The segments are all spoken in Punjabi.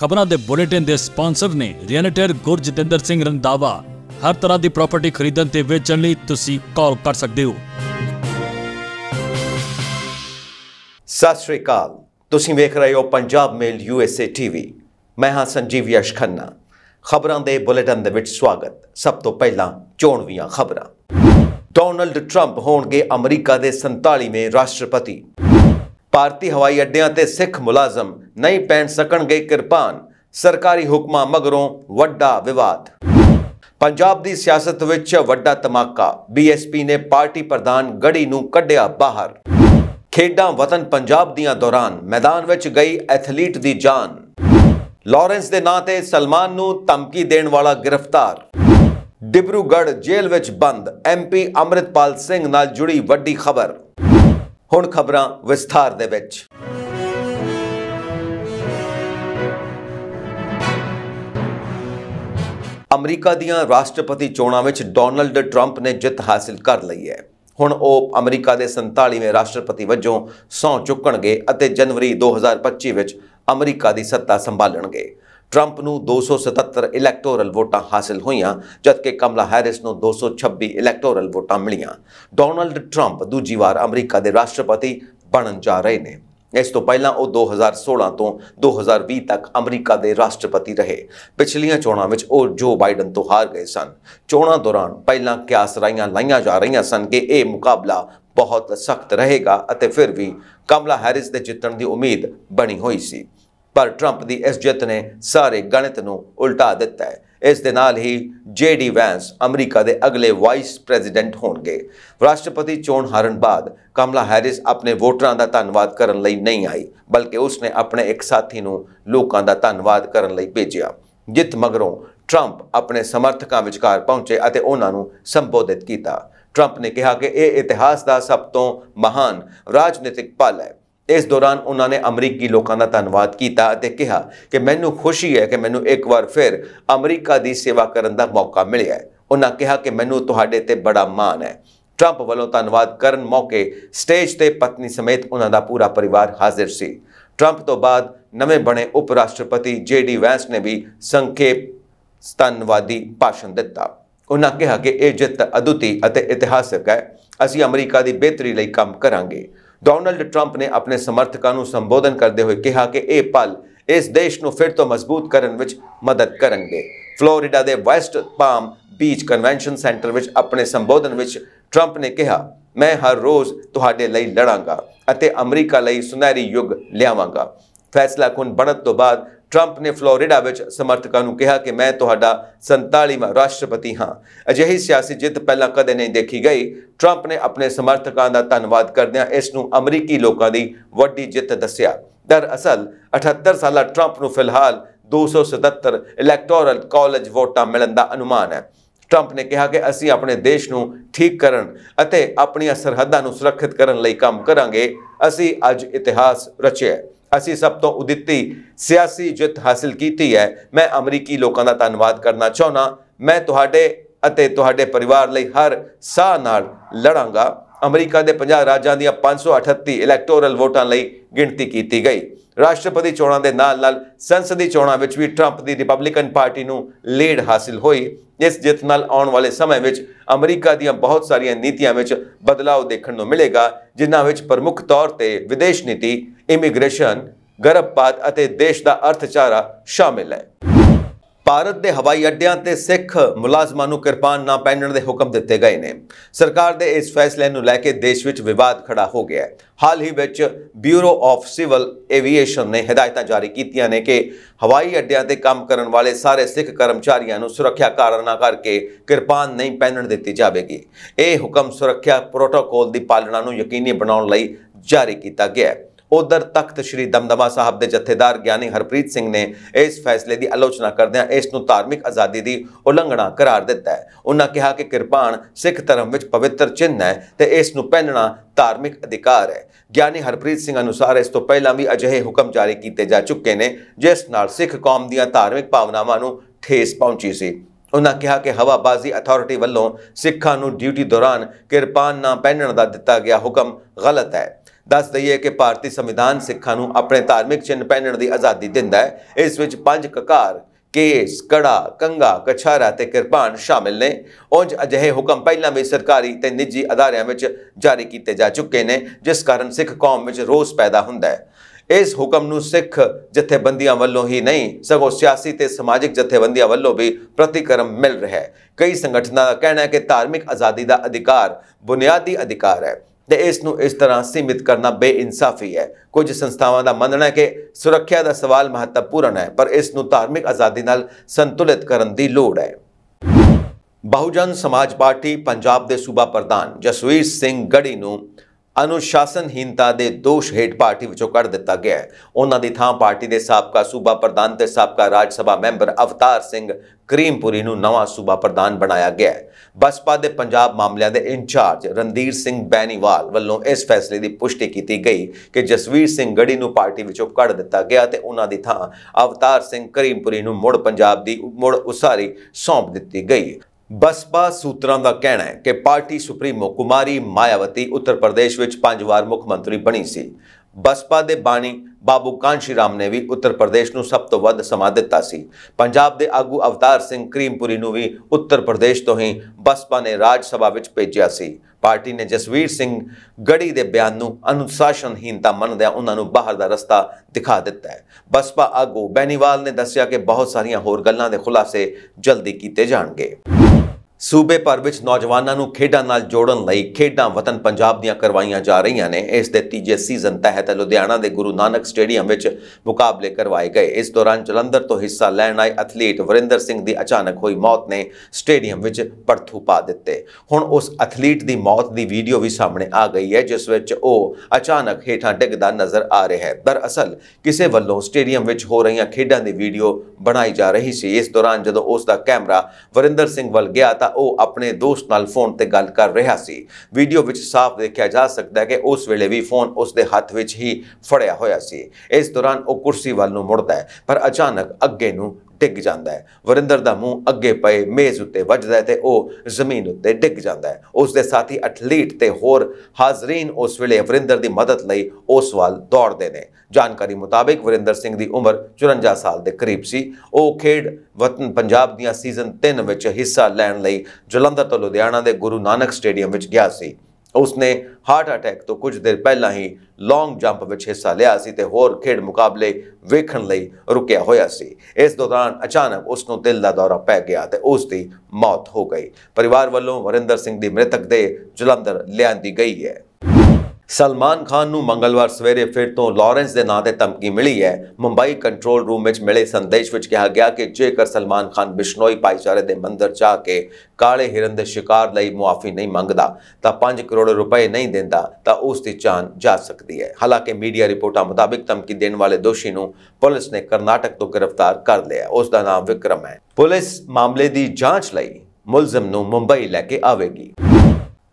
ਖਬਰਾਂ ਦੇ ਬੁਲੇਟਿਨ ਦੇ ਸਪਾਂਸਰ ਨੇ ਰੀਅਲਟਰ ਗੁਰਜਤਿੰਦਰ ਸਿੰਘ ਰੰਦਾਵਾ ਹਰ ਤਰ੍ਹਾਂ ਦੀ ਪ੍ਰਾਪਰਟੀ ਖਰੀਦਣ ਤੇ ਵੇਚਣ ਲਈ ਤੁਸੀਂ ਕਾਲ ਕਰ ਸਕਦੇ ਹੋ ਸਤਿ ਸ਼੍ਰੀ ਅਕਾਲ ਤੁਸੀਂ ਵੇਖ ਰਹੇ ਹੋ ਪੰਜਾਬ ਮੇਲ ਯੂਐਸਏ ਟੀਵੀ ਮੈਂ ਹਾਂ ਸੰਜੀਵ ਯਸ਼ ਖੰਨਾ ਖਬਰਾਂ ਦੇ ਬੁਲੇਟਿਨ ਦੇ ਵਿੱਚ ਸਵਾਗਤ ਸਭ ਤੋਂ ਪਹਿਲਾਂ ਚੋਣਵੀਆਂ ਖਬਰਾਂ ਡੋਨਲਡ ਟਰੰਪ ਹੋਣਗੇ ਅਮਰੀਕਾ ਦੇ 47ਵੇਂ ਰਾਸ਼ਟਰਪਤੀ ਭਾਰਤੀ ਹਵਾਈ ਅੱਡਿਆਂ ਤੇ ਸਿੱਖ ਮੁਲਾਜ਼ਮ ਨਹੀਂ ਪਹਿਨ ਸਕਣਗੇ ਕਿਰਪਾਨ ਸਰਕਾਰੀ ਹੁਕਮਾਂ ਮਗਰੋਂ ਵੱਡਾ ਵਿਵਾਦ ਪੰਜਾਬ ਦੀ ਸਿਆਸਤ ਵਿੱਚ ਵੱਡਾ ਤਮਾਕਾ ਬੀਐਸਪੀ ਨੇ ਪਾਰਟੀ ਪ੍ਰਧਾਨ ਗੜੀ ਨੂੰ ਕੱਢਿਆ ਬਾਹਰ ਖੇਡਾਂ ਵਤਨ ਪੰਜਾਬ ਦੀਆਂ ਦੌਰਾਨ ਮੈਦਾਨ ਵਿੱਚ ਗਈ ਐਥਲੀਟ ਦੀ ਜਾਨ ਲਾਰੈਂਸ ਦੇ ਨਾਂ ਤੇ ਸਲਮਾਨ ਨੂੰ ਧਮਕੀ ਦੇਣ ਵਾਲਾ ਗ੍ਰਿਫਤਾਰ ਡਿਬਰੂਗੜ੍ਹ ਜੇਲ੍ਹ ਵਿੱਚ ਬੰਦ ਐਮਪੀ ਅਮਰਿਤਪਾਲ ਸਿੰਘ ਨਾਲ ਜੁੜੀ ਵੱਡੀ ਖਬਰ ਹੁਣ ਖਬਰਾਂ ਵਿਸਥਾਰ ਦੇ ਵਿੱਚ ਅਮਰੀਕਾ ਦੀਆਂ ਰਾਸ਼ਟਰਪਤੀ ਚੋਣਾਂ ਵਿੱਚ ਡੋਨਲਡ ਟਰੰਪ ਨੇ ਜਿੱਤ ਹਾਸਲ ਕਰ ਲਈ ਹੈ ਹੁਣ ਉਹ ਅਮਰੀਕਾ ਦੇ 47ਵੇਂ ਰਾਸ਼ਟਰਪਤੀ ਵਜੋਂ ਸੌ ਚੁੱਕਣਗੇ ਅਤੇ ਜਨਵਰੀ 2025 ਵਿੱਚ ਅਮਰੀਕਾ ਦੀ ਸੱਤਾ ਸੰਭਾਲਣਗੇ ਟਰੰਪ ਨੂੰ 277 ਇਲੈਕਟੋਰਲ ਵੋਟਾਂ ਹਾਸਲ ਹੋਈਆਂ ਜਦਕਿ ਕਮਲਾ ਹੈਰਿਸ ਨੂੰ 226 ਇਲੈਕਟੋਰਲ ਵੋਟਾਂ ਮਿਲੀਆਂ ਡੋਨਲਡ ਟਰੰਪ ਦੂਜੀ ਵਾਰ ਅਮਰੀਕਾ ਦੇ ਰਾਸ਼ਟਰਪਤੀ ਬਣਨ ਜਾ ਰਹੇ ਨੇ ਇਸ ਤੋਂ ਪਹਿਲਾਂ ਉਹ 2016 ਤੋਂ 2020 ਤੱਕ ਅਮਰੀਕਾ ਦੇ ਰਾਸ਼ਟਰਪਤੀ ਰਹੇ ਪਿਛਲੀਆਂ ਚੋਣਾਂ ਵਿੱਚ ਉਹ ਜੋ ਬਾਈਡਨ ਤੋਂ ਹਾਰ ਗਏ ਸਨ ਚੋਣਾਂ ਦੌਰਾਨ ਪਹਿਲਾਂ ਕਿਆਸਰਾਈਆਂ ਲਾਈਆਂ ਜਾ ਰਹੀਆਂ ਸਨ ਕਿ ਇਹ ਮੁਕਾਬਲਾ ਬਹੁਤ ਸਖਤ ਰਹੇਗਾ ਅਤੇ ਫਿਰ ਵੀ ਕਮਲਾ ਹੈਰਿਸ ਦੇ ਜਿੱਤਣ ਦੀ ਉਮੀਦ ਬਣੀ ਹੋਈ ਸੀ ਪਰ 트럼ਪ ਦੀ ਇਸ ਜਿੱਤ ਨੇ ਸਾਰੇ ਗਣਿਤ ਨੂੰ ਉਲਟਾ ਦਿੱਤਾ ਹੈ ਇਸ ਦੇ ਨਾਲ ਹੀ ਜੇਡੀ ਵੈਂਸ ਅਮਰੀਕਾ ਦੇ ਅਗਲੇ ਵਾਈਸ ਪ੍ਰੈਜ਼ੀਡੈਂਟ ਹੋਣਗੇ ਰਾਸ਼ਟਰਪਤੀ ਚੋਣ ਹਾਰਨ ਬਾਅਦ ਕਮਲਾ ਹੈਰਿਸ ਆਪਣੇ ਵੋਟਰਾਂ ਦਾ ਧੰਨਵਾਦ ਕਰਨ ਲਈ ਨਹੀਂ ਆਈ ਬਲਕਿ ਉਸਨੇ ਆਪਣੇ ਇੱਕ ਸਾਥੀ ਨੂੰ ਲੋਕਾਂ ਦਾ ਧੰਨਵਾਦ ਕਰਨ ਲਈ ਭੇਜਿਆ ਜਿੱਤ ਮਗਰੋਂ ਟਰੰਪ ਆਪਣੇ ਸਮਰਥਕਾਂ ਵਿਚਕਾਰ ਪਹੁੰਚੇ ਅਤੇ ਉਹਨਾਂ ਨੂੰ ਸੰਬੋਧਿਤ ਕੀਤਾ ਟਰੰਪ ਨੇ ਕਿਹਾ ਕਿ ਇਹ ਇਤਿਹਾਸ ਦਾ ਸਭ ਤੋਂ ਮਹਾਨ ਰਾਜਨੀਤਿਕ ਪਲ ਹੈ ਇਸ ਦੌਰਾਨ ਉਹਨਾਂ ਨੇ ਅਮਰੀਕੀ ਲੋਕਾਂ ਦਾ ਧੰਨਵਾਦ ਕੀਤਾ ਅਤੇ ਕਿਹਾ ਕਿ ਮੈਨੂੰ ਖੁਸ਼ੀ ਹੈ ਕਿ ਮੈਨੂੰ ਇੱਕ ਵਾਰ ਫਿਰ ਅਮਰੀਕਾ ਦੀ ਸੇਵਾ ਕਰਨ ਦਾ ਮੌਕਾ ਮਿਲਿਆ ਹੈ ਉਹਨਾਂ ਕਿਹਾ ਕਿ ਮੈਨੂੰ ਤੁਹਾਡੇ ਤੇ ਬੜਾ ਮਾਣ ਹੈ ਟਰੰਪ ਵੱਲੋਂ ਧੰਨਵਾਦ ਕਰਨ ਮੌਕੇ ਸਟੇਜ ਤੇ ਪਤਨੀ ਸਮੇਤ ਉਹਨਾਂ ਦਾ ਪੂਰਾ ਪਰਿਵਾਰ ਹਾਜ਼ਰ ਸੀ ਟਰੰਪ ਤੋਂ ਬਾਅਦ ਨਵੇਂ ਬਣੇ ਉਪ ਰਾਸ਼ਟਰਪਤੀ ਜੇਡੀ ਵੈਂਸ ਨੇ ਵੀ ਸੰਖੇਪ ਧੰਨਵਾਦੀ ਭਾਸ਼ਣ ਦਿੱਤਾ ਉਹਨਾਂ ਕਿਹਾ ਕਿ ਇਹ ਜਿੱਤ ਅਦੁੱਤੀ ਅਤੇ ਇਤਿਹਾਸਕ ਹੈ ਅਸੀਂ ਅਮਰੀਕਾ ਦੀ ਬਿਹਤਰੀ ਲਈ ਕੰਮ ਕਰਾਂਗੇ ਡੋਨਲਡ ਟਰੰਪ ਨੇ ਆਪਣੇ ਸਮਰਥਕਾਂ ਨੂੰ ਸੰਬੋਧਨ ਕਰਦੇ ਹੋਏ ਕਿਹਾ ਕਿ ਇਹ ਪਲ ਇਸ ਦੇਸ਼ ਨੂੰ ਫਿਰ ਤੋਂ ਮਜ਼ਬੂਤ ਕਰਨ ਵਿੱਚ ਮਦਦ ਕਰਨਗੇ ਫਲੋਰੀਡਾ ਦੇ West Palm Beach Convention Center ਵਿੱਚ ਆਪਣੇ ਸੰਬੋਧਨ ਵਿੱਚ ਟਰੰਪ ਨੇ ਕਿਹਾ ਮੈਂ ਹਰ ਰੋਜ਼ ਤੁਹਾਡੇ ਲਈ ਲੜਾਂਗਾ ਅਤੇ ਅਮਰੀਕਾ ਲਈ ਸੁਨਹਿਰੀ ਯੁੱਗ ਲਿਆਵਾਂਗਾ ਫੈਸਲਾ ਕੁਨ ਬਣਤ ਤੋਂ ਬਾਅਦ ਟਰੰਪ ਨੇ ਫਲੋਰੀਡਾ ਵਿੱਚ ਸਮਰਥਕਾਂ ਨੂੰ ਕਿਹਾ ਕਿ ਮੈਂ ਤੁਹਾਡਾ 47ਵਾਂ ਰਾਸ਼ਟਰਪਤੀ ਹਾਂ ਅਜਿਹੀ ਸਿਆਸੀ ਜਿੱਤ ਪਹਿਲਾਂ ਕਦੇ ਨਹੀਂ ਦੇਖੀ ਗਈ ਟਰੰਪ ਨੇ ਆਪਣੇ ਸਮਰਥਕਾਂ ਦਾ ਧੰਨਵਾਦ ਕਰਦਿਆਂ ਇਸ ਨੂੰ ਅਮਰੀਕੀ ਲੋਕਾਂ ਦੀ ਵੱਡੀ ਜਿੱਤ ਦੱਸਿਆ ਦਰਅਸਲ 78 ਸਾਲਾ ਟਰੰਪ ਨੂੰ ਫਿਲਹਾਲ 277 ਇਲੈਕਟੋਰਲ ਕਾਲਜ ਵੋਟਾਂ ਮਿਲਣ ਦਾ ਅਨੁਮਾਨ ਹੈ ਟਰੰਪ ਨੇ ਕਿਹਾ ਕਿ ਅਸੀਂ ਆਪਣੇ ਦੇਸ਼ ਨੂੰ ਠੀਕ ਕਰਨ ਅਤੇ ਆਪਣੀਆਂ ਸਰਹੱਦਾਂ ਨੂੰ ਸੁਰੱਖਿਅਤ ਕਰਨ ਲਈ ਕੰਮ ਕਰਾਂਗੇ ਅਸੀਂ ਅੱਜ ਇਤਿਹਾਸ ਰਚਿਆ ਅਸੀਂ ਸਭ ਤੋਂ ਉਦਿੱਤੀ ਸਿਆਸੀ ਜਿੱਤ ਹਾਸਲ ਕੀਤੀ ਹੈ ਮੈਂ ਅਮਰੀਕੀ ਲੋਕਾਂ ਦਾ ਧੰਨਵਾਦ ਕਰਨਾ ਚਾਹੁੰਨਾ ਮੈਂ ਤੁਹਾਡੇ ਅਤੇ ਤੁਹਾਡੇ ਪਰਿਵਾਰ ਲਈ ਹਰ ਸਾਹ ਨਾਲ ਲੜਾਂਗਾ ਅਮਰੀਕਾ ਦੇ 50 ਰਾਜਾਂ ਦੀਆਂ 538 ਇਲੈਕਟੋਰਲ ਵੋਟਾਂ ਲਈ ਗਿਣਤੀ ਕੀਤੀ ਗਈ ਰਾਸ਼ਟਰਪਤੀ ਚੋਣਾਂ ਦੇ ਨਾਲ-ਨਾਲ ਸੰਸਦੀ ਚੋਣਾਂ ਵਿੱਚ ਵੀ 트ੰਪ ਦੀ ਰਿਪਬਲਿਕਨ ਪਾਰਟੀ ਨੂੰ ਲੀਡ ਹਾਸਲ ਹੋਈ ਇਸ ਜਿੱਤ ਨਾਲ ਆਉਣ ਵਾਲੇ ਸਮੇਂ ਵਿੱਚ ਅਮਰੀਕਾ ਦੀਆਂ ਬਹੁਤ ਸਾਰੀਆਂ ਨੀਤੀਆਂ ਵਿੱਚ ਬਦਲਾਅ ਦੇਖਣ ਨੂੰ ਮਿਲੇਗਾ ਜਿਨ੍ਹਾਂ ਵਿੱਚ ਪ੍ਰਮੁੱਖ ਤੌਰ ਤੇ ਵਿਦੇਸ਼ ਨੀਤੀ ਇਮੀਗ੍ਰੇਸ਼ਨ ਗਰਭਪਾਤ ਅਤੇ ਦੇਸ਼ ਦਾ ਅਰਥਚਾਰਾ ਸ਼ਾਮਿਲ ਹੈ ਭਾਰਤ ਦੇ ਹਵਾਈ ਅੱਡਿਆਂ ਤੇ ਸਿੱਖ ਮੁਲਾਜ਼ਮਾਂ ਨੂੰ ਕਿਰਪਾਨ ਨਾ ਪਹਿਨਣ ਦੇ ਹੁਕਮ ਦਿੱਤੇ ਗਏ ਨੇ ਸਰਕਾਰ ਦੇ ਇਸ ਫੈਸਲੇ ਨੂੰ ਲੈ ਕੇ ਦੇਸ਼ ਵਿੱਚ ਵਿਵਾਦ ਖੜਾ ਹੋ ਗਿਆ ਹੈ ਹਾਲ ਹੀ ਵਿੱਚ ਬਿਊਰੋ ਆਫ ਸਿਵਲ ਐਵੀਏਸ਼ਨ ਨੇ ਹਦਾਇਤਾਂ ਜਾਰੀ ਕੀਤੀਆਂ ਨੇ ਕਿ ਹਵਾਈ ਅੱਡਿਆਂ ਤੇ ਕੰਮ ਕਰਨ ਵਾਲੇ ਸਾਰੇ ਸਿੱਖ ਕਰਮਚਾਰੀਆਂ ਨੂੰ ਸੁਰੱਖਿਆ ਕਾਰਨਾਂ ਕਰਕੇ ਕਿਰਪਾਨ ਨਹੀਂ ਪਹਿਨਣ ਦਿੱਤੀ ਜਾਵੇਗੀ ਇਹ ਹੁਕਮ ਸੁਰੱਖਿਆ ਪ੍ਰੋਟੋਕੋਲ ਦੀ ਪਾਲਣਾ ਨੂੰ ਯਕੀਨੀ ਬਣਾਉਣ ਲਈ ਜਾਰੀ ਕੀਤਾ ਗਿਆ ਹੈ ਉਧਰ ਤਖਤ ਸ੍ਰੀ ਦਮਦਮਾ ਸਾਹਿਬ ਦੇ ਜਥੇਦਾਰ ਗਿਆਨੀ ਹਰਪ੍ਰੀਤ ਸਿੰਘ ਨੇ ਇਸ ਫੈਸਲੇ ਦੀ ਆਲੋਚਨਾ ਕਰਦਿਆਂ ਇਸ ਨੂੰ ਧਾਰਮਿਕ ਆਜ਼ਾਦੀ ਦੀ ਉਲੰਘਣਾ ਕਰਾਰ ਦਿੱਤਾ ਹੈ ਉਹਨਾਂ ਕਿਹਾ ਕਿ ਕਿਰਪਾਨ ਸਿੱਖ ਧਰਮ ਵਿੱਚ ਪਵਿੱਤਰ ਚਿੰਨ੍ਹ ਹੈ ਤੇ ਇਸ ਨੂੰ ਪਹਿਨਣਾ ਧਾਰਮਿਕ ਅਧਿਕਾਰ ਹੈ ਗਿਆਨੀ ਹਰਪ੍ਰੀਤ ਸਿੰਘ ਅਨੁਸਾਰ ਇਸ ਤੋਂ ਪਹਿਲਾਂ ਵੀ ਅਜਿਹੇ ਹੁਕਮ ਜਾਰੀ ਕੀਤੇ ਜਾ ਚੁੱਕੇ ਨੇ ਜਿਸ ਨਾਲ ਸਿੱਖ ਕੌਮ ਦੀਆਂ ਧਾਰਮਿਕ ਭਾਵਨਾਵਾਂ ਨੂੰ ਠੇਸ ਪਹੁੰਚੀ ਸੀ ਉਹਨਾਂ ਕਿਹਾ ਕਿ ਹਵਾਬਾਜ਼ੀ ਅਥਾਰਟੀ ਵੱਲੋਂ ਸਿੱਖਾਂ ਨੂੰ ਡਿਊਟੀ ਦੌਰਾਨ ਕਿਰਪਾਨ ਨਾ ਪਹਿਨਣ ਦਾ ਦਿੱਤਾ ਗਿਆ ਹੁਕਮ ਗਲਤ ਹੈ ਦੱਸ ਦਈਏ ਕਿ ਭਾਰਤੀ ਸੰਵਿਧਾਨ ਸਿੱਖਾਂ ਨੂੰ ਆਪਣੇ ਧਾਰਮਿਕ ਚਿੰਨ੍ਹ ਪਹਿਨਣ ਦੀ ਆਜ਼ਾਦੀ ਦਿੰਦਾ ਹੈ ਇਸ ਵਿੱਚ ਪੰਜ ਕਕਾਰ ਕੇਸ ਕੜਾ ਕੰਗਾ ਕਛਾਰਾ ਤੇ ਕਿਰਪਾਨ ਸ਼ਾਮਿਲ ਨੇ ਉਂਝ ਅਜਿਹੇ ਹੁਕਮ ਪਹਿਲਾਂ ਵੀ ਸਰਕਾਰੀ ਤੇ ਨਿੱਜੀ ਅਦਾਰਿਆਂ ਵਿੱਚ ਜਾਰੀ ਕੀਤੇ ਜਾ ਚੁੱਕੇ ਨੇ ਜਿਸ ਕਾਰਨ ਸਿੱਖ ਕੌਮ ਵਿੱਚ ਰੋਸ ਪੈਦਾ ਹੁੰਦਾ ਹੈ ਇਸ ਹੁਕਮ ਨੂੰ ਸਿੱਖ ਜਥੇਬੰਦੀਆਂ ਵੱਲੋਂ ਹੀ ਨਹੀਂ ਸਗੋਂ ਸਿਆਸੀ ਤੇ ਸਮਾਜਿਕ ਜਥੇਬੰਦੀਆਂ ਵੱਲੋਂ ਵੀ ਪ੍ਰਤੀਕਰਮ ਮਿਲ ਰਿਹਾ ਹੈ ਕਈ ਸੰਗਠਨਾਂ ਦਾ ਕਹਿਣਾ ਹੈ ਕਿ ਧਾਰਮਿਕ ਆਜ਼ਾਦੀ ਦਾ ਅਧਿਕਾਰ ਬੁਨਿਆਦੀ ਅਧਿਕਾਰ ਹੈ ਤੇ ਇਸ ਨੂੰ ਇਸ ਤਰ੍ਹਾਂ ਸੀਮਿਤ ਕਰਨਾ ਬੇਇਨਸਾਫੀ ਹੈ ਕੁਝ ਸੰਸਥਾਵਾਂ ਦਾ ਮੰਨਣਾ ਹੈ ਕਿ ਸੁਰੱਖਿਆ ਦਾ ਸਵਾਲ ਮਹੱਤਵਪੂਰਨ ਹੈ ਪਰ ਇਸ ਨੂੰ ਧਾਰਮਿਕ ਆਜ਼ਾਦੀ ਨਾਲ ਸੰਤੁਲਿਤ ਕਰਨ ਦੀ ਲੋੜ ਹੈ ਬਹੁਜਨ ਸਮਾਜ ਪਾਰਟੀ ਪੰਜਾਬ ਦੇ ਸੂਬਾ ਪ੍ਰਧਾਨ ਜਸਵੀਰ ਸਿੰਘ ਗੜੀ ਨੂੰ ਅਨੁਸ਼ਾਸਨਹੀਨਤਾ ਦੇ ਦੋਸ਼ ਹੇਠ ਪਾਰਟੀ ਵਿੱਚੋਂ ਕੱਢ ਦਿੱਤਾ ਗਿਆ ਹੈ ਉਹਨਾਂ ਦੀ ਥਾਂ ਪਾਰਟੀ ਦੇ ਸਾਬਕਾ ਸੂਬਾ ਪ੍ਰਧਾਨ ਤੇ ਸਾਬਕਾ ਰਾਜ ਸਭਾ ਮੈਂਬਰ ਅਵਤਾਰ ਸਿੰਘ ਕਰੀਮਪੁਰੀ ਨੂੰ ਨਵਾਂ ਸੂਬਾ ਪ੍ਰਧਾਨ ਬਣਾਇਆ ਗਿਆ ਹੈ ਬਸਪਾ ਦੇ ਪੰਜਾਬ ਮਾਮਲਿਆਂ ਦੇ ਇੰਚਾਰਜ ਰਣਦੀਰ ਸਿੰਘ ਬੈਨੀਵਾਲ ਵੱਲੋਂ ਇਸ ਫੈਸਲੇ ਦੀ ਪੁਸ਼ਟੀ ਕੀਤੀ ਗਈ ਕਿ ਜਸਵੀਰ ਸਿੰਘ ਗੜੀ ਨੂੰ ਪਾਰਟੀ ਵਿੱਚੋਂ ਕੱਢ ਦਿੱਤਾ ਗਿਆ ਤੇ ਉਹਨਾਂ ਦੀ ਥਾਂ ਅਵਤਾਰ ਸਿੰਘ ਕਰੀਮਪੁਰੀ ਨੂੰ ਮੁੜ ਪੰਜਾਬ ਦੀ ਮੁੜ ਉਸਾਰੀ ਸੌਂਪ ਦਿੱਤੀ ਗਈ ਬਸਪਾ ਸੂਤਰਾਂ ਦਾ ਕਹਿਣਾ ਹੈ ਕਿ ਪਾਰਟੀ ਸੁਪਰੀਮੋ ਕੁਮਾਰੀ ਮਾਇਆਵਤੀ ਉੱਤਰ ਪ੍ਰਦੇਸ਼ ਵਿੱਚ ਪੰਜ ਵਾਰ ਮੁੱਖ ਮੰਤਰੀ ਬਣੀ ਸੀ ਬਸਪਾ ਦੇ ਬਾਣੀ ਬਾਬੂ ਕਾਂਸ਼ੀਰਾਮ ਨੇ ਵੀ ਉੱਤਰ ਪ੍ਰਦੇਸ਼ ਨੂੰ ਸਭ ਤੋਂ ਵੱਧ ਸਮਾ ਦਿੱਤਾ ਸੀ ਪੰਜਾਬ ਦੇ ਆਗੂ ਅਵਤਾਰ ਸਿੰਘ ਕਰੀਮਪੁਰੀ ਨੂੰ ਵੀ ਉੱਤਰ ਪ੍ਰਦੇਸ਼ ਤੋਂ ਹੀ ਬਸਪਾ ਨੇ ਰਾਜ ਸਭਾ ਵਿੱਚ ਭੇਜਿਆ ਸੀ ਪਾਰਟੀ ਨੇ ਜਸਵੀਰ ਸਿੰਘ ਗੜੀ ਦੇ ਬਿਆਨ ਨੂੰ ਅਨੁਸ਼ਾਸਨਹੀਨਤਾ ਮੰਨਦਿਆਂ ਉਹਨਾਂ ਨੂੰ ਬਾਹਰ ਦਾ ਰਸਤਾ ਦਿਖਾ ਦਿੱਤਾ ਹੈ ਬਸਪਾ ਆਗੂ ਬੈਨੀਵਾਲ ਨੇ ਦੱਸਿਆ ਕਿ ਬਹੁਤ ਸਾਰੀਆਂ ਹੋਰ ਗੱਲਾਂ ਦੇ ਖੁਲਾਸੇ ਜਲਦੀ ਕੀਤੇ ਜਾਣਗੇ ਸੂਬੇ ਭਰ ਵਿੱਚ ਨੌਜਵਾਨਾਂ ਨੂੰ ਖੇਡਾਂ ਨਾਲ ਜੋੜਨ ਲਈ ਖੇਡਾਂ ਵਤਨ ਪੰਜਾਬ ਦੀਆਂ ਕਰਵਾਈਆਂ ਜਾ ਰਹੀਆਂ ਨੇ ਇਸ ਦੇ ਤੀਜੇ ਸੀਜ਼ਨ ਤਹਿਤ ਲੁਧਿਆਣਾ ਦੇ ਗੁਰੂ ਨਾਨਕ ਸਟੇਡੀਅਮ ਵਿੱਚ ਮੁਕਾਬਲੇ ਕਰਵਾਏ ਗਏ ਇਸ ਦੌਰਾਨ ਜਲੰਧਰ ਤੋਂ ਹਿੱਸਾ ਲੈਣ ਆਏ ਐਥਲੀਟ ਵਰਿੰਦਰ ਸਿੰਘ ਦੀ ਅਚਾਨਕ ਹੋਈ ਮੌਤ ਨੇ ਸਟੇਡੀਅਮ ਵਿੱਚ ਪਰਥੂ ਪਾ ਦਿੱਤੇ ਹੁਣ ਉਸ ਐਥਲੀਟ ਦੀ ਮੌਤ ਦੀ ਵੀਡੀਓ ਵੀ ਸਾਹਮਣੇ ਆ ਗਈ ਹੈ ਜਿਸ ਵਿੱਚ ਉਹ ਅਚਾਨਕ ਹੇਠਾਂ ਡਿੱਗਦਾ ਨਜ਼ਰ ਆ ਰਿਹਾ ਹੈ ਦਰਅਸਲ ਕਿਸੇ ਵੱਲੋਂ ਸਟੇਡੀਅਮ ਵਿੱਚ ਹੋ ਰਹੀਆਂ ਖੇਡਾਂ ਦੀ ਵੀਡੀਓ ਬਣਾਈ ਜਾ ਰਹੀ ਸੀ ਇਸ ਦੌਰਾਨ ਜਦੋਂ ਉਸ ਦਾ ਕੈਮਰਾ ਵਰਿੰਦਰ ਸਿੰਘ ਵੱਲ ਗਿਆ ਤਾਂ ਤਾਂ ਉਹ ਆਪਣੇ ਦੋਸਤ ਨਾਲ ਫੋਨ ਤੇ ਗੱਲ ਕਰ ਰਿਹਾ ਸੀ ਵੀਡੀਓ ਵਿੱਚ ਸਾਫ਼ ਦੇਖਿਆ ਜਾ ਸਕਦਾ ਹੈ ਕਿ ਉਸ ਵੇਲੇ ਵੀ ਫੋਨ ਉਸ ਦੇ ਹੱਥ ਵਿੱਚ ਹੀ ਫੜਿਆ ਹੋਇਆ ਸੀ ਇਸ ਦੌਰਾਨ ਉਹ ਕੁਰਸੀ ਵੱਲ ਨੂੰ ਮੁੜਦਾ ਹੈ ਪਰ ਅਚਾਨਕ ਅੱਗੇ ਨੂੰ ਡਿੱਗ ਜਾਂਦਾ ਹੈ ਵਰਿੰਦਰ ਦਾ ਮੂੰਹ ਅੱਗੇ ਪਏ ਮੇਜ਼ ਉੱਤੇ ਵੱਜਦਾ ਤੇ ਉਹ ਜ਼ਮੀਨ ਉੱਤੇ ਡਿੱਗ ਜਾਂਦਾ ਹੈ ਉਸ ਦੇ ਸਾਥੀ ਐਥਲੀਟ ਤੇ ਹੋਰ ਹਾਜ਼ਰੀਨ ਉਸ ਵੇਲੇ ਵਰਿੰਦਰ ਦੀ ਮਦਦ ਲਈ ਉਸ ਵੱਲ ਦੌੜਦੇ ਨੇ ਜਾਣਕਾਰੀ ਮੁਤਾਬਕ ਵਰਿੰਦਰ ਸਿੰਘ ਦੀ ਉਮਰ 54 ਸਾਲ ਦੇ ਕਰੀਬ ਸੀ ਉਹ ਖੇਡ ਵਤਨ ਪੰਜਾਬ ਦੀਆਂ ਸੀਜ਼ਨ 3 ਵਿੱਚ ਹਿੱਸਾ ਲੈਣ ਲਈ ਜਲੰਧਰ ਤੋਂ ਲੁਧਿਆਣਾ ਦੇ ਗੁਰੂ ਨਾਨਕ ਸਟੇਡੀਅਮ ਵਿੱਚ ਗਿਆ ਸੀ ਉਸਨੇ ਹਾਰਟ ਅਟੈਕ ਤੋਂ ਕੁਝ ਦਿਨ ਪਹਿਲਾਂ ਹੀ ਲੌਂਗ ਜੰਪ ਵਿੱਚ ਹਿੱਸਾ ਲਿਆ ਸੀ ਤੇ ਹੋਰ ਖੇਡ ਮੁਕਾਬਲੇ ਵੇਖਣ ਲਈ ਰੁਕਿਆ ਹੋਇਆ ਸੀ ਇਸ ਦੌਰਾਨ ਅਚਾਨਕ ਉਸ ਨੂੰ ਦਿਲ ਦਾ ਦੌਰਾ ਪੈ ਗਿਆ ਤੇ ਉਸ ਦੀ ਮੌਤ ਹੋ ਗਈ ਪਰਿਵਾਰ ਵੱਲੋਂ ਵਰਿੰਦਰ ਸਿੰਘ ਦੀ ਮ੍ਰਿਤਕ ਦੇ ਜਲੰਧਰ ਲਿਆਂਦੀ ਗਈ ਹੈ ਸਲਮਾਨ ਖਾਨ ਨੂੰ ਮੰਗਲਵਾਰ ਸਵੇਰੇ ਫਿਰ ਤੋਂ ਲਾਰੈਂਸ ਦੇ ਨਾਂ ਤੇ ਧਮਕੀ ਮਿਲੀ ਹੈ ਮੁੰਬਈ ਕੰਟਰੋਲ ਰੂਮ ਵਿੱਚ ਮਿਲੇ ਸੰਦੇਸ਼ ਵਿੱਚ ਕਿਹਾ ਗਿਆ ਕਿ ਜੇਕਰ ਸਲਮਾਨ ਖਾਨ ਬਿਸ਼ਨੋਈ ਪਾਈਚਾਰੇ ਦੇ ਮੰਦਰ ਜਾ ਕੇ ਕਾਲੇ ਹਿਰਨ ਦੇ ਸ਼ਿਕਾਰ ਲਈ ਮੁਆਫੀ ਨਹੀਂ ਮੰਗਦਾ ਤਾਂ 5 ਕਰੋੜ ਰੁਪਏ ਨਹੀਂ ਦਿੰਦਾ ਤਾਂ ਉਸ ਦੀ ਜਾਨ ਜਾ ਸਕਦੀ ਹੈ ਹਾਲਾਂਕਿ ਮੀਡੀਆ ਰਿਪੋਰਟਾਂ ਮੁਤਾਬਕ ਧਮਕੀ ਦੇਣ ਵਾਲੇ ਦੋਸ਼ੀ ਨੂੰ ਪੁਲਿਸ ਨੇ ਕਰਨਾਟਕ ਤੋਂ ਗ੍ਰਿਫਤਾਰ ਕਰ ਲਿਆ ਉਸ ਦਾ ਨਾਮ ਵਿਕਰਮ ਹੈ ਪੁਲਿਸ ਮਾਮਲੇ ਦੀ ਜਾਂਚ ਲਈ ਮੁਲਜ਼ਮ ਨੂੰ ਮੁੰਬਈ ਲੈ ਕੇ ਆਵੇਗੀ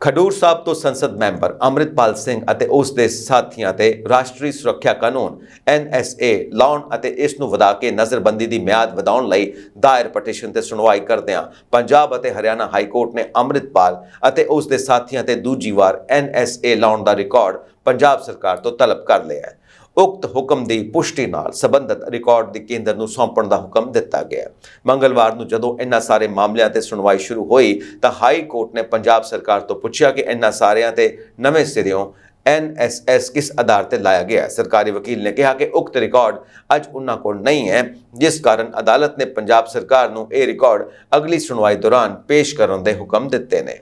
ਖਡੂਰ ਸਾਹਿਬ ਤੋਂ ਸੰਸਦ ਮੈਂਬਰ ਅਮਰਿਤਪਾਲ ਸਿੰਘ ਅਤੇ ਉਸ ਦੇ ਸਾਥੀਆਂ ਤੇ ਰਾਸ਼ਟਰੀ ਸੁਰੱਖਿਆ ਕਾਨੂੰਨ ਐਨਐਸਏ ਲਾਉਣ ਅਤੇ ਇਸ ਨੂੰ ਵਧਾ ਕੇ ਨਜ਼ਰਬੰਦੀ ਦੀ ਮਿਆਦ ਵਧਾਉਣ ਲਈ ਦਾਇਰ ਪਟੀਸ਼ਨ ਤੇ ਸੁਣਵਾਈ ਕਰਦਿਆਂ ਪੰਜਾਬ ਅਤੇ ਹਰਿਆਣਾ ਹਾਈ ਕੋਰਟ ਨੇ ਅਮਰਿਤਪਾਲ ਅਤੇ ਉਸ ਦੇ ਸਾਥੀਆਂ ਤੇ ਦੂਜੀ ਵਾਰ ਐਨਐਸਏ ਲਾਉਣ ਦਾ ਰਿਕਾਰਡ ਪੰਜਾਬ ਸਰਕਾਰ ਤੋਂ ਤਲਬ ਕਰ ਲਿਆ ਹੈ ਉਕਤ ਹੁਕਮ ਦੀ ਪੁਸ਼ਟੀ ਨਾਲ ਸਬੰਧਤ ਰਿਕਾਰਡ ਦੇ ਕੇਂਦਰ ਨੂੰ ਸੌਂਪਣ ਦਾ ਹੁਕਮ ਦਿੱਤਾ ਗਿਆ ਮੰਗਲਵਾਰ ਨੂੰ ਜਦੋਂ ਇਹਨਾਂ ਸਾਰੇ ਮਾਮਲਿਆਂ ਤੇ ਸੁਣਵਾਈ ਸ਼ੁਰੂ ਹੋਈ ਤਾਂ ਹਾਈ ਕੋਰਟ ਨੇ ਪੰਜਾਬ ਸਰਕਾਰ ਤੋਂ ਪੁੱਛਿਆ ਕਿ ਇਹਨਾਂ ਸਾਰਿਆਂ ਤੇ ਨਵੇਂ ਸਿਰਿਓਂ ਐਨਐਸਐਸ ਕਿਸ ਆਧਾਰ ਤੇ ਲਾਇਆ ਗਿਆ ਸਰਕਾਰੀ ਵਕੀਲ ਨੇ ਕਿਹਾ ਕਿ ਉਕਤ ਰਿਕਾਰਡ ਅੱਜ ਉਹਨਾਂ ਕੋਲ ਨਹੀਂ ਹੈ ਜਿਸ ਕਾਰਨ ਅਦਾਲਤ ਨੇ ਪੰਜਾਬ ਸਰਕਾਰ ਨੂੰ ਇਹ ਰਿਕਾਰਡ ਅਗਲੀ ਸੁਣਵਾਈ ਦੌਰਾਨ ਪੇਸ਼ ਕਰਨ ਦੇ ਹੁਕਮ ਦਿੱਤੇ ਨੇ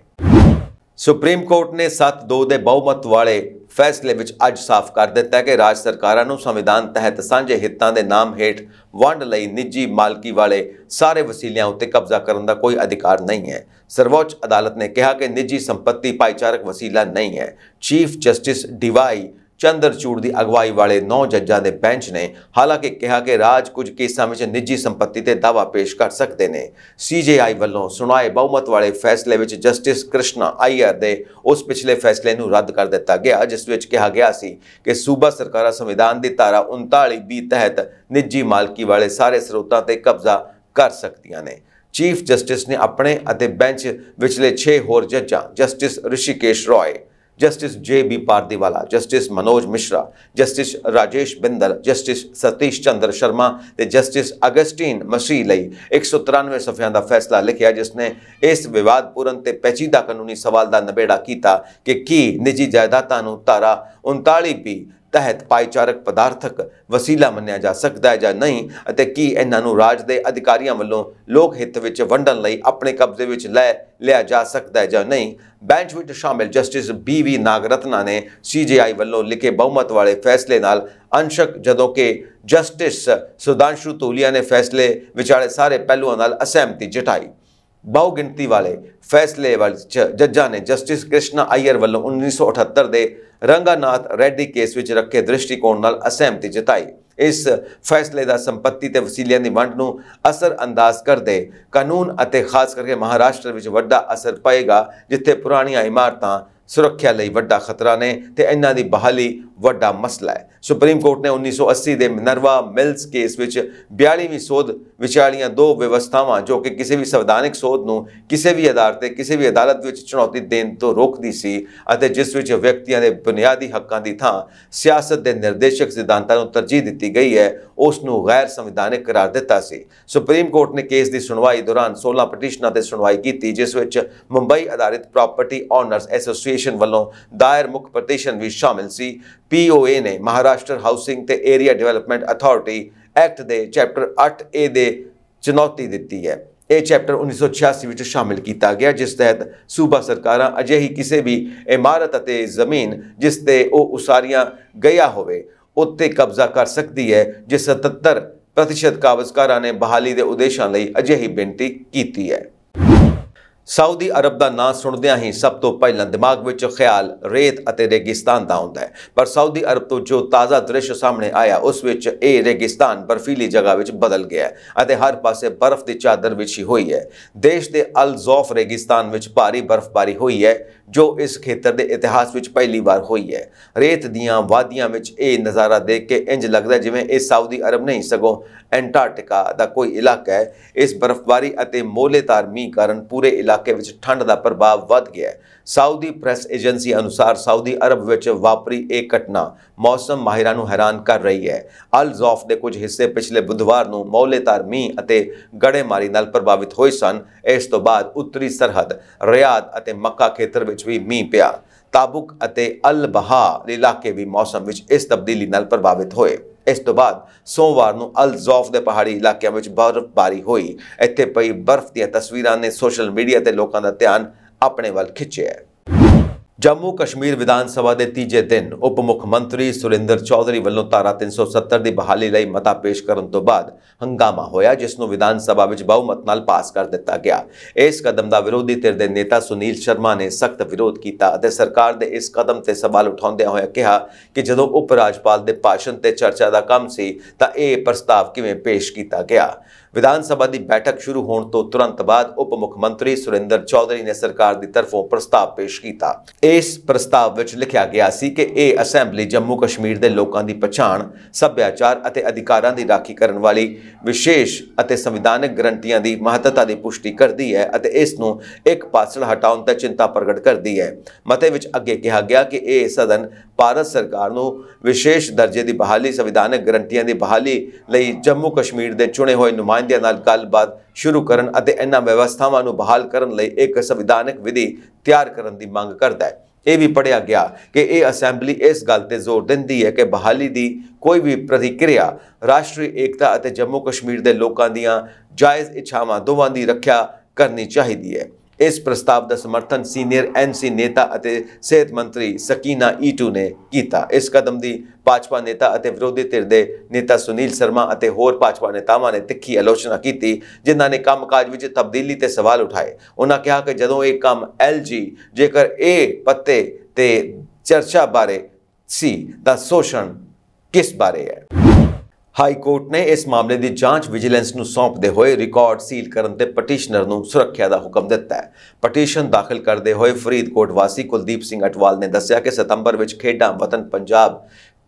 ਸੁਪਰੀਮ ਕੋਰਟ ਨੇ 7-2 ਦੇ ਬਹੁਮਤ ਵਾਲੇ ਫੈਸਲੇ ਵਿੱਚ ਅੱਜ ਸਾਫ਼ ਕਰ ਦਿੱਤਾ ਹੈ ਕਿ ਰਾਜ ਸਰਕਾਰਾਂ ਨੂੰ ਸੰਵਿਧਾਨ ਤਹਿਤ ਸਾਂਝੇ ਹਿੱਤਾਂ ਦੇ ਨਾਮ ਹੇਠ ਵੰਡ ਲਈ ਨਿੱਜੀ ਮਾਲਕੀ ਵਾਲੇ ਸਾਰੇ ਵਸੀਲਿਆਂ ਉੱਤੇ ਕਬਜ਼ਾ ਕਰਨ ਦਾ ਕੋਈ ਅਧਿਕਾਰ ਨਹੀਂ ਹੈ ਸਰਵੋੱਚ ਅਦਾਲਤ ਨੇ ਕਿਹਾ ਕਿ ਨਿੱਜੀ ਸੰਪਤੀ ਭਾਈਚਾਰਕ ਵਸੀਲਾ ਨਹੀਂ ਹੈ ਚੀਫ ਜਸਟਿਸ ਡੀਵਾਈ ਚੰਦਰਚੂੜ ਦੀ ਅਗਵਾਈ ਵਾਲੇ 9 ਜੱਜਾਂ ਦੇ ਬੈਂਚ ਨੇ ਹਾਲਾਂਕਿ ਕਿਹਾ ਕਿ ਰਾਜ ਕੁਝ ਕੇਸਾਂ ਵਿੱਚ ਨਿੱਜੀ ਸੰਪਤੀ ਤੇ ਦਾਵਾ ਪੇਸ਼ ਕਰ ਸਕਦੇ ਨੇ ਸੀਜੀਆਈ ਵੱਲੋਂ ਸੁਣਾਏ ਬਹੁਮਤ ਵਾਲੇ ਫੈਸਲੇ ਵਿੱਚ ਜਸਟਿਸ ਕ੍ਰਿਸ਼ਨਾ ਆਈਆਰ ਦੇ ਉਸ ਪਿਛਲੇ ਫੈਸਲੇ ਨੂੰ ਰੱਦ ਕਰ ਦਿੱਤਾ ਗਿਆ ਜਿਸ ਵਿੱਚ ਕਿਹਾ ਗਿਆ ਸੀ ਕਿ ਸੂਬਾ ਸਰਕਾਰਾਂ ਸੰਵਿਧਾਨ ਦੀ ਧਾਰਾ 39 ਬੀ ਤਹਿਤ ਨਿੱਜੀ ਮਾਲਕੀ ਵਾਲੇ ਸਾਰੇ ਸਰੋਤਾਂ ਤੇ ਕਬਜ਼ਾ ਕਰ ਸਕਦੀਆਂ ਨੇ ਚੀਫ ਜਸਟਿਸ ਨੇ ਆਪਣੇ ਅਤੇ ਬੈਂਚ ਵਿਚਲੇ 6 ਹੋਰ ਜੱਜਾਂ Justice Hrishikesh Roy Justice J B Pardiwala Justice Manoj Mishra Justice Rajesh Bindal Justice Satish Chandra Sharma ਤੇ ਜਸਟਿਸ ਅਗਸਟਿਨ ਮਸੀ ਲਈ 193 ਸਫਿਆਂ ਦਾ ਫੈਸਲਾ ਲਿਖਿਆ ਜਿਸ ਨੇ ਇਸ ਵਿਵਾਦਪੂਰਨ ਤੇ ਪੇਚੀਦਾ ਕਾਨੂੰਨੀ ਸਵਾਲ ਦਾ ਨਿਬੇੜਾ ਕੀਤਾ ਕਿ ਕੀ ਨਿੱਜੀ ਜਾਇਦਾਦਾਂ ਨੂੰ ਧਾਰਾ 39 ਬੀ ਤਹਿਤ ਪਾਈਚਾਰਕ ਪਦਾਰਥਕ ਵਸੀਲਾ ਮੰਨਿਆ ਜਾ ਸਕਦਾ ਹੈ ਜਾਂ ਨਹੀਂ ਅਤੇ ਕੀ ਇਹਨਾਂ ਨੂੰ ਰਾਜ ਦੇ ਅਧਿਕਾਰੀਆਂ ਵੱਲੋਂ ਲੋਕ ਹਿੱਤ ਵਿੱਚ ਵੰਡਣ ਲਈ ਆਪਣੇ ਕਬਜ਼ੇ ਵਿੱਚ ਲੈ ਲਿਆ ਜਾ ਸਕਦਾ ਹੈ ਜਾਂ ਨਹੀਂ ਬੈਂਚ ਵਿੱਚ ਸ਼ਾਮਿਲ ਜਸਟਿਸ ਬੀ ਵੀ ਨਾਗਰਤਨਾ ਨੇ ਸੀਜੀਆਈ ਵੱਲੋਂ ਲਿਖੇ ਬਹੁਮਤ ਵਾਲੇ ਫੈਸਲੇ ਨਾਲ ਅੰਸ਼ਕ ਜਦੋਂ ਕਿ ਜਸਟਿਸ ਸੁਦਾਂਸ਼ੂ ਤੋਲੀਆ ਨੇ ਫੈਸਲੇ ਵਿਚਾਲੇ ਸਾਰੇ ਪਹਿਲੂਆਂ ਨਾਲ ਅਸਹਿਮਤੀ ਜਤਾਈ ਬਹੁ ਗਿਣਤੀ ਵਾਲੇ ਫੈਸਲੇ ਵਾਲੇ ਜੱਜਾਂ ਨੇ ਜਸਟਿਸ ਕ੍ਰਿਸ਼ਨਾ ਆਇਰ ਵੱਲੋਂ 1978 ਦੇ ਰੰਗਾਨਾਥ ਰੈਡੀ ਕੇਸ ਵਿੱਚ ਰੱਖੇ ਦ੍ਰਿਸ਼ਟੀਕੋਣ ਨਾਲ ਅਸਹਿਮਤੀ ਜਤਾਈ ਇਸ ਫੈਸਲੇ ਦਾ ਸੰਪਤੀ ਤੇ ਵਸੀਲਿਆਂ ਦੀ ਵੰਡ ਨੂੰ ਅਸਰ ਅੰਦਾਜ਼ ਕਰਦੇ ਕਾਨੂੰਨ ਅਤੇ ਖਾਸ ਕਰਕੇ ਮਹਾਰਾਸ਼ਟਰ ਵਿੱਚ ਵੱਡਾ ਅਸਰ ਪਏਗਾ ਜਿੱਥੇ ਪੁਰਾਣੀਆਂ ਇਮਾਰਤਾਂ ਸੁਰੱਖਿਆ ਲਈ ਵੱਡਾ ਖਤਰਾ ਨੇ ਤੇ ਇਹਨਾਂ ਦੀ ਬਹਾਲੀ ਵੱਡਾ ਮਸਲਾ ਹੈ ਸੁਪਰੀਮ ਕੋਰਟ ਨੇ 1980 ਦੇ ਨਰਵਾ ਮਿਲਸ ਕੇਸ ਵਿੱਚ 42ਵੀਂ ਸੋਧ ਵਿਚਾਲੀਆਂ ਦੋ ਵਿਵਸਥਾਵਾਂ ਜੋ ਕਿ ਕਿਸੇ ਵੀ ਸੰਵਿਧਾਨਿਕ ਸੋਧ ਨੂੰ ਕਿਸੇ ਵੀ ਅਦਾਰ ਤੇ ਕਿਸੇ ਵੀ ਅਦਾਲਤ ਵਿੱਚ ਚੁਣੌਤੀ ਦੇਣ ਤੋਂ ਰੋਕਦੀ ਸੀ ਅਤੇ ਜਿਸ ਵਿੱਚ ਵਿਅਕਤੀਆਂ ਦੇ ਬੁਨਿਆਦੀ ਹੱਕਾਂ ਦੀ ਥਾਂ ਸਿਆਸਤ ਦੇ ਨਿਰਦੇਸ਼ਕ ਸਿਧਾਂਤਾਂ ਨੂੰ ਤਰਜੀਹ ਦਿੱਤੀ ਗਈ ਹੈ ਉਸ ਨੂੰ ਗੈਰ ਸੰਵਿਧਾਨਿਕ ਕਰਾਰ ਦਿੱਤਾ ਸੀ ਸੁਪਰੀਮ ਕੋਰਟ ਨੇ ਕੇਸ ਦੀ ਸੁਣਵਾਈ ਦੌਰਾਨ 16 ਪਟੀਸ਼ਨਾਂ ਤੇ ਸੁਣਵਾਈ ਕੀਤੀ ਜਿਸ ਵਿੱਚ ਮੁੰਬਈ ਆਧਾਰਿਤ ਪ੍ਰਾਪਰਟੀ ਓਨਰਸ ਐਸੋਸੀਏਸ਼ਨ ਐਸੋਸੀਏਸ਼ਨ ਵੱਲੋਂ ਦਾਇਰ ਮੁੱਖ ਪਟੀਸ਼ਨ ਵੀ ਸ਼ਾਮਿਲ ਸੀ ਪੀਓਏ ਨੇ ਮਹਾਰਾਸ਼ਟਰ ਹਾਊਸਿੰਗ ਤੇ ਏਰੀਆ ਡਿਵੈਲਪਮੈਂਟ ਅਥਾਰਟੀ ਐਕਟ ਦੇ ਚੈਪਟਰ 8A ਦੇ ਚੁਣੌਤੀ ਦਿੱਤੀ ਹੈ ਇਹ ਚੈਪਟਰ 1986 ਵਿੱਚ ਸ਼ਾਮਿਲ ਕੀਤਾ ਗਿਆ ਜਿਸ ਤਹਿਤ ਸੂਬਾ ਸਰਕਾਰਾਂ ਅਜੇ ਹੀ ਕਿਸੇ ਵੀ ਇਮਾਰਤ ਅਤੇ ਜ਼ਮੀਨ ਜਿਸ ਤੇ ਉਹ ਉਸਾਰੀਆਂ ਗਿਆ ਹੋਵੇ ਉੱਤੇ ਕਬਜ਼ਾ ਕਰ ਸਕਦੀ ਹੈ ਜਿਸ 77 ਕਾਬਜ਼ਕਾਰਾਂ ਨੇ ਬਹਾਲੀ ਦੇ ਉਦੇਸ਼ਾਂ ਲਈ ਅਜੇ ਹੀ ਬੇਨਤੀ ਕੀਤੀ ਹੈ ਸਾਊਦੀ ਅਰਬ ਦਾ ਨਾਂ ਸੁਣਦਿਆਂ ਹੀ ਸਭ ਤੋਂ ਪਹਿਲਾਂ ਦਿਮਾਗ ਵਿੱਚ ਖਿਆਲ ਰੇਤ ਅਤੇ ਰੇਗਿਸਤਾਨ ਦਾ ਆਉਂਦਾ ਹੈ ਪਰ ਸਾਊਦੀ ਅਰਬ ਤੋਂ ਜੋ ਤਾਜ਼ਾ ਦ੍ਰਿਸ਼ ਸਾਹਮਣੇ ਆਇਆ ਉਸ ਵਿੱਚ ਇਹ ਰੇਗਿਸਤਾਨ ਬਰਫੀਲੀ ਜਗ੍ਹਾ ਵਿੱਚ ਬਦਲ ਗਿਆ ਅਤੇ ਹਰ ਪਾਸੇ ਬਰਫ਼ ਦੀ ਚਾਦਰ ਵਿਛੀ ਹੋਈ ਹੈ ਦੇਸ਼ ਦੇ ਅਲ ਜ਼ੌਫ ਰੇਗਿਸਤਾਨ ਵਿੱਚ ਭਾਰੀ ਬਰਫ਼ਬਾਰੀ ਹੋਈ ਹੈ ਜੋ ਇਸ ਖੇਤਰ ਦੇ ਇਤਿਹਾਸ ਵਿੱਚ ਪਹਿਲੀ ਵਾਰ ਹੋਈ ਹੈ ਰੇਤ ਦੀਆਂ ਵਾਦੀਆਂ ਵਿੱਚ ਇਹ ਨਜ਼ਾਰਾ ਦੇਖ ਕੇ ਇੰਜ ਲੱਗਦਾ ਜਿਵੇਂ ਇਹ ਸਾਊਦੀ ਅਰਬ ਨਹੀਂ ਸਗੋਂ ਐਂਟਾਰਕਟਿਕਾ ਦਾ ਕੋਈ ਇਲਾਕਾ ਹੈ ਇਸ ਬਰਫ਼ਬਾਰੀ ਅਤੇ ਮੋਲੇਤਾਰ ਮੀਂਹ ਕਾਰਨ ਪੂਰੇ ਇਲਾਕੇ ਇਲਾਕੇ ਵਿੱਚ ਠੰਡ ਦਾ ਪ੍ਰਭਾਵ ਵੱਧ ਗਿਆ ਹੈ ਸਾਊਦੀ ਪ੍ਰੈਸ ਏਜੰਸੀ ਅਨੁਸਾਰ ਸਾਊਦੀ ਅਰਬ ਵਿੱਚ ਵਾਪਰੀ ਇਹ ਘਟਨਾ ਮੌਸਮ ਮਾਹਿਰਾਂ ਨੂੰ ਹੈਰਾਨ ਕਰ ਰਹੀ ਹੈ ਅਲ ਜ਼ੌਫ ਦੇ ਕੁਝ ਹਿੱਸੇ ਪਿਛਲੇ ਬੁੱਧਵਾਰ ਨੂੰ ਮੌਲੇਤਾਰ ਮੀਂਹ ਅਤੇ ਗੜੇਮਾਰੀ ਨਾਲ ਪ੍ਰਭਾਵਿਤ ਹੋਏ ਸਨ ਇਸ ਤੋਂ ਬਾਅਦ ਉੱਤਰੀ ਸਰਹੱਦ ਰਿਆਦ ਅਤੇ ਮੱਕਾ ਖੇਤਰ ਵਿੱਚ ਵੀ ਮੀਂਹ ਪਿਆ ਤਾਬੁਕ ਅਤੇ ਅਲ ਬਹਾ ਇਲਾਕੇ ਵੀ ਮੌਸਮ ਵਿੱਚ ਇਸ ਤਬਦੀਲੀ ਨਾਲ ਪ੍ਰਭਾਵਿਤ ਹੋਏ ਇਸ ਤੋਂ ਬਾਅਦ ਸੋਮਵਾਰ ਨੂੰ ਅਲ ਜ਼ੌਫ ਦੇ ਪਹਾੜੀ ਇਲਾਕਿਆਂ ਵਿੱਚ ਬਰਫ਼ਬਾਰੀ ਹੋਈ ਇੱਥੇ ਪਈ ਬਰਫ਼ ਦੀਆਂ ਤਸਵੀਰਾਂ ਨੇ ਸੋਸ਼ਲ ਮੀਡੀਆ ਤੇ ਲੋਕਾਂ ਦਾ ਧਿਆਨ ਆਪਣੇ ਵੱਲ ਖਿੱਚਿਆ ਜੰਮੂ ਕਸ਼ਮੀਰ ਵਿਧਾਨ ਸਭਾ ਦੇ ਤੀਜੇ ਦਿਨ ਉਪ ਮੁੱਖ ਮੰਤਰੀ ਸੁਰਿੰਦਰ ਚੌਧਰੀ ਵੱਲੋਂ ਤਾਰਾ 370 ਦੀ ਬਹਾਲੀ ਲਈ ਮਤਾ ਪੇਸ਼ ਕਰਨ ਤੋਂ ਬਾਅਦ ਹੰਗਾਮਾ ਹੋਇਆ ਜਿਸ ਨੂੰ ਵਿਧਾਨ ਸਭਾ ਵਿੱਚ ਬਹੁਮਤ ਨਾਲ ਪਾਸ ਕਰ ਦਿੱਤਾ ਗਿਆ ਇਸ ਕਦਮ ਦਾ ਵਿਰੋਧੀ ਧਿਰ ਦੇ ਨੇਤਾ ਸੁਨੀਲ ਸ਼ਰਮਾ ਨੇ ਸਖਤ ਵਿਰੋਧ ਕੀਤਾ ਅਤੇ ਸਰਕਾਰ ਦੇ ਇਸ ਕਦਮ ਤੇ ਸਵਾਲ ਉਠਾਉਂਦਿਆਂ ਹੋਇਆ ਕਿਹਾ ਕਿ ਜਦੋਂ ਉਪ ਰਾਜਪਾਲ ਦੇ ਭਾਸ਼ਣ ਤੇ ਚਰਚਾ ਦਾ ਕੰਮ ਸੀ ਤਾਂ ਇਹ ਪ੍ਰਸਤਾਵ ਕਿਵੇਂ ਪੇਸ਼ ਕੀਤਾ ਗਿਆ ਵਿਧਾਨ ਸਭਾ ਦੀ ਬੈਠਕ ਸ਼ੁਰੂ ਹੋਣ ਤੋਂ ਤੁਰੰਤ ਬਾਅਦ ਉਪ ਮੁੱਖ ਮੰਤਰੀ ਸੁਰਿੰਦਰ ਚੌਧਰੀ ਨੇ ਸਰਕਾਰ ਦੀ ਤਰਫੋਂ ਪ੍ਰਸਤਾਵ ਪੇਸ਼ ਕੀਤਾ ਇਸ ਪ੍ਰਸਤਾਵ ਵਿੱਚ ਲਿਖਿਆ ਗਿਆ ਸੀ ਕਿ ਇਹ ਅਸੈਂਬਲੀ ਜੰਮੂ ਕਸ਼ਮੀਰ ਦੇ ਲੋਕਾਂ ਦੀ ਪਛਾਣ ਸੱਭਿਆਚਾਰ ਅਤੇ ਅਧਿਕਾਰਾਂ ਦੀ ਰਾਖੀ ਕਰਨ ਵਾਲੀ ਵਿਸ਼ੇਸ਼ ਅਤੇ ਸੰਵਿਧਾਨਕ ਗਰੰਟੀਆਂ ਦੀ ਮਹੱਤਤਾ ਦੀ ਪੁਸ਼ਟੀ ਕਰਦੀ ਹੈ ਅਤੇ ਇਸ ਨੂੰ ਇੱਕ ਪਾਸੜ ਹਟਾਉਣ ਤੇ ਚਿੰਤਾ ਪ੍ਰਗਟ ਕਰਦੀ ਹੈ ਮਤੇ ਵਿੱਚ ਅੱਗੇ ਕਿਹਾ ਗਿਆ ਕਿ ਇਹ ਸਦਨ ਭਾਰਤ ਸਰਕਾਰ ਨੂੰ ਵਿਸ਼ੇਸ਼ ਦਰਜੇ ਦੀ ਬਹਾਲੀ ਸੰਵਿਧਾਨਕ ਗਰੰਟੀਆਂ ਦੀ ਬਹਾਲੀ ਲਈ ਜੰਮੂ ਕਸ਼ਮੀਰ ਦੇ ਚੁਣੇ ਹੋਏ ਨੁਮਾਇੰਦਿਆਂ ਨਾਲ ਗੱਲਬਾਤ ਸ਼ੁਰੂ ਕਰਨ ਅਤੇ ਇਹਨਾਂ ਵਿਵਸਥਾਵਾਂ ਨੂੰ ਬਹਾਲ ਕਰਨ ਲਈ ਇੱਕ ਸੰਵਿਧਾਨਕ ਵਿਧੀ ਤਿਆਰ ਕਰਨ ਦੀ ਮੰਗ ਕਰਦਾ ਹੈ ਇਹ ਵੀ ਪੜਿਆ ਗਿਆ ਕਿ ਇਹ ਅਸੈਂਬਲੀ ਇਸ ਗੱਲ ਤੇ ਜ਼ੋਰ ਦਿੰਦੀ ਹੈ ਕਿ ਬਹਾਲੀ ਦੀ ਕੋਈ ਵੀ ਪ੍ਰਤੀਕਿਰਿਆ ਰਾਸ਼ਟਰੀ ਏਕਤਾ ਅਤੇ ਜੰਮੂ ਕਸ਼ਮੀਰ ਦੇ ਲੋਕਾਂ ਦੀਆਂ ਜਾਇਜ਼ ਇੱਛਾਵਾਂ ਦੋਵਾਂ ਦੀ ਰੱਖਿਆ ਕਰਨੀ ਚਾਹੀਦੀ ਹੈ ਇਸ ਪ੍ਰਸਤਾਵ ਦਾ ਸਮਰਥਨ ਸੀਨੀਅਰ ਐਨਸੀ ਨੇਤਾ ਅਤੇ ਸਿਹਤ ਮੰਤਰੀ ਸਕੀਨਾ ਈਟੂ ਨੇ ਕੀਤਾ ਇਸ ਕਦਮ ਦੀ ਪਾਛਵਾ ਨੇਤਾ ਅਤੇ ਵਿਰੋਧੀ ਧਿਰ ਦੇ ਨੇਤਾ ਸੁਨੀਲ ਸ਼ਰਮਾ ਅਤੇ ਹੋਰ ਪਾਛਵਾ ਨੇਤਾਵਾਂ ਨੇ ਤਿੱਖੀ ਆਲੋਚਨਾ ਕੀਤੀ ਜਿਨ੍ਹਾਂ ਨੇ ਕੰਮਕਾਜ ਵਿੱਚ ਤਬਦੀਲੀ ਤੇ ਸਵਾਲ ਉਠਾਏ ਉਹਨਾਂ ਕਿਹਾ ਕਿ ਜਦੋਂ ਇਹ ਕੰਮ ਐਲਜੀ ਜੇਕਰ ਇਹ ਪੱਤੇ ਤੇ ਚਰਚਾ ਬਾਰੇ ਸੀ ਦਾ ਸ਼ੋਸ਼ਣ ਕਿਸ ਬਾਰੇ ਹੈ ਹਾਈ ਕੋਰਟ ਨੇ ਇਸ ਮਾਮਲੇ ਦੀ ਜਾਂਚ ਵਿਜੀਲੈਂਸ ਨੂੰ ਸੌਂਪਦੇ ਹੋਏ ਰਿਕਾਰਡ ਸੀਲ ਕਰਨ ਤੇ ਪਟੀਸ਼ਨਰ ਨੂੰ ਸੁਰੱਖਿਆ ਦਾ ਹੁਕਮ ਦਿੱਤਾ ਹੈ ਪਟੀਸ਼ਨ ਦਾਖਲ ਕਰਦੇ ਹੋਏ ਫਰੀਦਕੋਟ ਵਾਸੀ ਕੁਲਦੀਪ ਸਿੰਘ ਅਟਵਾਲ ਨੇ ਦੱਸਿਆ ਕਿ ਸਤੰਬਰ ਵਿੱਚ ਖੇਡਾਂ ਵਤਨ ਪੰਜਾਬ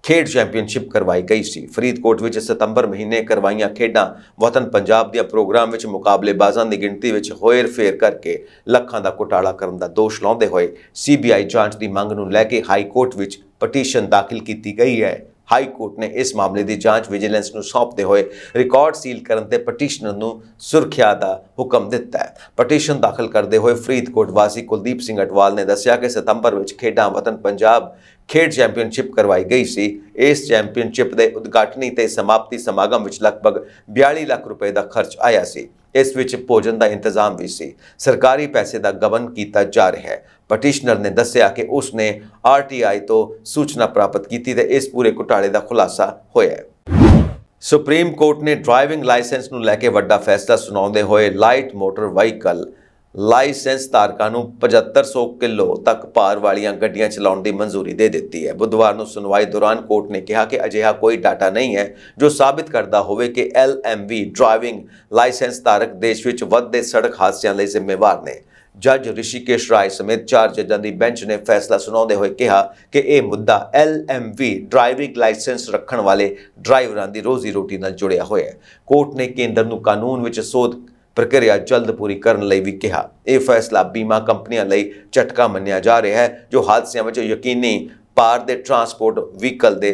ਖੇਡ ਚੈਂਪੀਅਨਸ਼ਿਪ ਕਰਵਾਈ ਗਈ ਸੀ ਫਰੀਦਕੋਟ ਵਿੱਚ ਸਤੰਬਰ ਮਹੀਨੇ ਕਰਵਾਈਆਂ ਖੇਡਾਂ ਵਤਨ ਪੰਜਾਬ ਦੇ ਪ੍ਰੋਗਰਾਮ ਵਿੱਚ ਮੁਕਾਬਲੇਬਾਜ਼ਾਂ ਦੀ ਗਿਣਤੀ ਵਿੱਚ ਹੋਏਰ ਫੇਰ ਕਰਕੇ ਲੱਖਾਂ ਦਾ ਘੁਟਾਲਾ ਕਰਨ ਦਾ ਦੋਸ਼ ਲਾਉਂਦੇ ਹੋਏ ਸੀਬੀਆਈ ਜਾਂਚ ਦੀ ਮੰਗ ਨੂੰ ਲੈ ਕੇ ਹਾਈ ਕੋਰਟ ਵਿੱਚ ਪਟੀਸ਼ਨ ਦਾਖਲ ਕੀਤੀ ਗਈ ਹੈ ਹਾਈ ਕੋਰਟ ਨੇ ਇਸ ਮਾਮਲੇ ਦੀ ਜਾਂਚ ਵਿਜੀਲੈਂਸ ਨੂੰ ਸੌਂਪਦੇ ਹੋਏ ਰਿਕਾਰਡ ਸੀਲ ਕਰਨ ਤੇ ਪਟੀਸ਼ਨਰ ਨੂੰ ਸੁਰੱਖਿਆ ਦਾ ਹੁਕਮ ਦਿੱਤਾ ਹੈ ਪਟੀਸ਼ਨ ਦਾਖਲ ਕਰਦੇ ਹੋਏ ਫਰੀਦਕੋਟ ਵਾਸੀ ਕੁਲਦੀਪ ਸਿੰਘ ਅਟਵਾਲ ਨੇ ਦੱਸਿਆ ਕਿ ਸਤੰਬਰ ਵਿੱਚ ਖੇਡਾਂ ਵਤਨ ਪੰਜਾਬ ਖੇਡ ਚੈਂਪੀਅਨਸ਼ਿਪ ਕਰਵਾਈ ਗਈ ਸੀ ਇਸ ਚੈਂਪੀਅਨਸ਼ਿਪ ਦੇ ਉਦਘਾਟਨੀ ਤੇ ਸਮਾਪਤੀ ਸਮਾਗਮ ਵਿੱਚ ਲਗਭਗ 42 ਲੱਖ ਰੁਪਏ ਦਾ ਖਰਚ ਆਇਆ ਸੀ ਇਸ ਵਿੱਚ ਭੋਜਨ ਦਾ ਇੰਤਜ਼ਾਮ ਵੀ ਸੀ ਸਰਕਾਰੀ ਪੈਸੇ ਦਾ ਗਵਨ ਕੀਤਾ ਜਾ ਰਿਹਾ ਹੈ ਪਟੀਸ਼ਨਰ ਨੇ ਦੱਸਿਆ ਕਿ ਉਸ ਨੇ ਆਰਟੀਆਈ ਤੋਂ ਸੂਚਨਾ ਪ੍ਰਾਪਤ ਕੀਤੀ ਤੇ ਇਸ ਪੂਰੇ ਘੁਟਾਲੇ ਦਾ ਖੁਲਾਸਾ ਹੋਇਆ ਹੈ ਸੁਪਰੀਮ ਕੋਰਟ ਨੇ ਡਰਾਈਵਿੰਗ ਲਾਇਸੈਂਸ ਨੂੰ ਲੈ ਕੇ ਵੱਡਾ ਫੈਸਲਾ ਸੁਣਾਉਂਦੇ ਹੋਏ ਲਾਈਟ ਮੋਟਰ ਵਹੀਕਲ ਲਾਇਸੈਂਸ ਧਾਰਕਾਂ ਨੂੰ 7500 ਕਿਲੋ ਤੱਕ ਭਾਰ ਵਾਲੀਆਂ ਗੱਡੀਆਂ ਚਲਾਉਣ ਦੀ ਮਨਜ਼ੂਰੀ ਦੇ ਦਿੱਤੀ ਹੈ ਬੁੱਧਵਾਰ ਨੂੰ ਸੁਣਵਾਈ ਦੌਰਾਨ ਕੋਰਟ ਨੇ ਕਿਹਾ ਕਿ ਅਜਿਹਾ ਕੋਈ ਡਾਟਾ ਨਹੀਂ ਹੈ ਜੋ ਸਾਬਿਤ ਕਰਦਾ ਹੋਵੇ ਕਿ ਐਲਐਮਵੀ ਡਰਾਈਵਿੰਗ ਲਾਇਸੈਂਸ ਧਾਰਕ ਦੇਸ਼ ਵਿੱਚ ਵੱਧਦੇ ਸੜਕ ਹਾਦਸਿਆਂ ਲਈ ਜ਼ਿੰਮੇਵਾਰ ਨੇ ਜੱਜ ਰਿਸ਼ੀਕੇਸ਼ ਰਾਏ ਸਮੇਤ ਚਾਰ ਜੱਜਾਂ ਦੀ ਬੈਂਚ ਨੇ ਫੈਸਲਾ ਸੁਣਾਉਂਦੇ ਹੋਏ ਕਿਹਾ ਕਿ ਇਹ ਮੁੱਦਾ LMV ਡਰਾਈਵਿੰਗ ਲਾਇਸੈਂਸ ਰੱਖਣ ਵਾਲੇ ਡਰਾਈਵਰਾਂ ਦੀ ਰੋਜ਼ੀ ਰੋਟੀ ਨਾਲ ਜੁੜਿਆ ਹੋਇਆ ਹੈ ਕੋਰਟ ਨੇ ਕੇਂਦਰ ਨੂੰ ਕਾਨੂੰਨ ਵਿੱਚ ਸੋਧ ਪ੍ਰਕਿਰਿਆ ਜਲਦ ਪੂਰੀ ਕਰਨ ਲਈ ਵੀ ਕਿਹਾ ਇਹ ਫੈਸਲਾ ਬੀਮਾ ਕੰਪਨੀਆਂ ਲਈ ਝਟਕਾ ਮੰਨਿਆ ਜਾ ਰਿਹਾ ਹੈ ਜੋ ਹਾਦਸਿਆਂ ਵਿੱਚ ਯਕੀਨੀ ਪਾਰ ਦੇ ਟਰਾਂਸਪੋਰਟ ਵਹੀਕਲ ਦੇ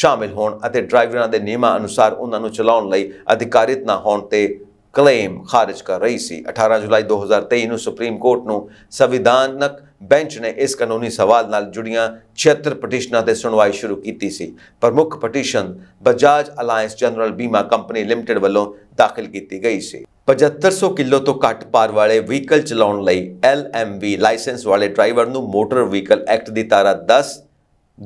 ਸ਼ਾਮਿਲ ਹੋਣ ਅਤੇ ਡਰਾਈਵਰਾਂ ਦੇ ਨਿਯਮਾਂ ਅਨੁਸਾਰ ਉਹਨਾਂ ਨੂੰ ਚਲਾਉਣ ਲਈ ਅਧਿਕਾਰਿਤ ਨਾ ਹੋਣ ਤੇ ਕਲੇਮ ਖਾਰਜ ਕਰ ਰਹੀ ਸੀ 18 ਜੁਲਾਈ 2023 ਨੂੰ ਸੁਪਰੀਮ ਕੋਰਟ ਨੂੰ ਸੰਵਿਧਾਨਕ ਬੈਂਚ ਨੇ ਇਸ ਕਾਨੂੰਨੀ ਸਵਾਲ ਨਾਲ ਜੁੜੀਆਂ 76 ਪਟੀਸ਼ਨਾਂ ਤੇ ਸੁਣਵਾਈ ਸ਼ੁਰੂ ਕੀਤੀ ਸੀ ਪ੍ਰਮੁੱਖ ਪਟੀਸ਼ਨ ਬਜਾਜ ਅਲਾਈਅੰਸ ਜਨਰਲ ਬੀਮਾ ਕੰਪਨੀ ਲਿਮਟਿਡ ਵੱਲੋਂ ਦਾਖਲ ਕੀਤੀ ਗਈ ਸੀ 7500 ਕਿਲੋ ਤੋਂ ਘੱਟ ਪਾਰ ਵਾਲੇ ਵਹੀਕਲ ਚਲਾਉਣ ਲਈ LMV ਲਾਇਸੈਂਸ ਵਾਲੇ ਡਰਾਈਵਰ ਨੂੰ ਮੋਟਰ ਵਹੀਕਲ ਐਕਟ ਦੀ ਧਾਰਾ 10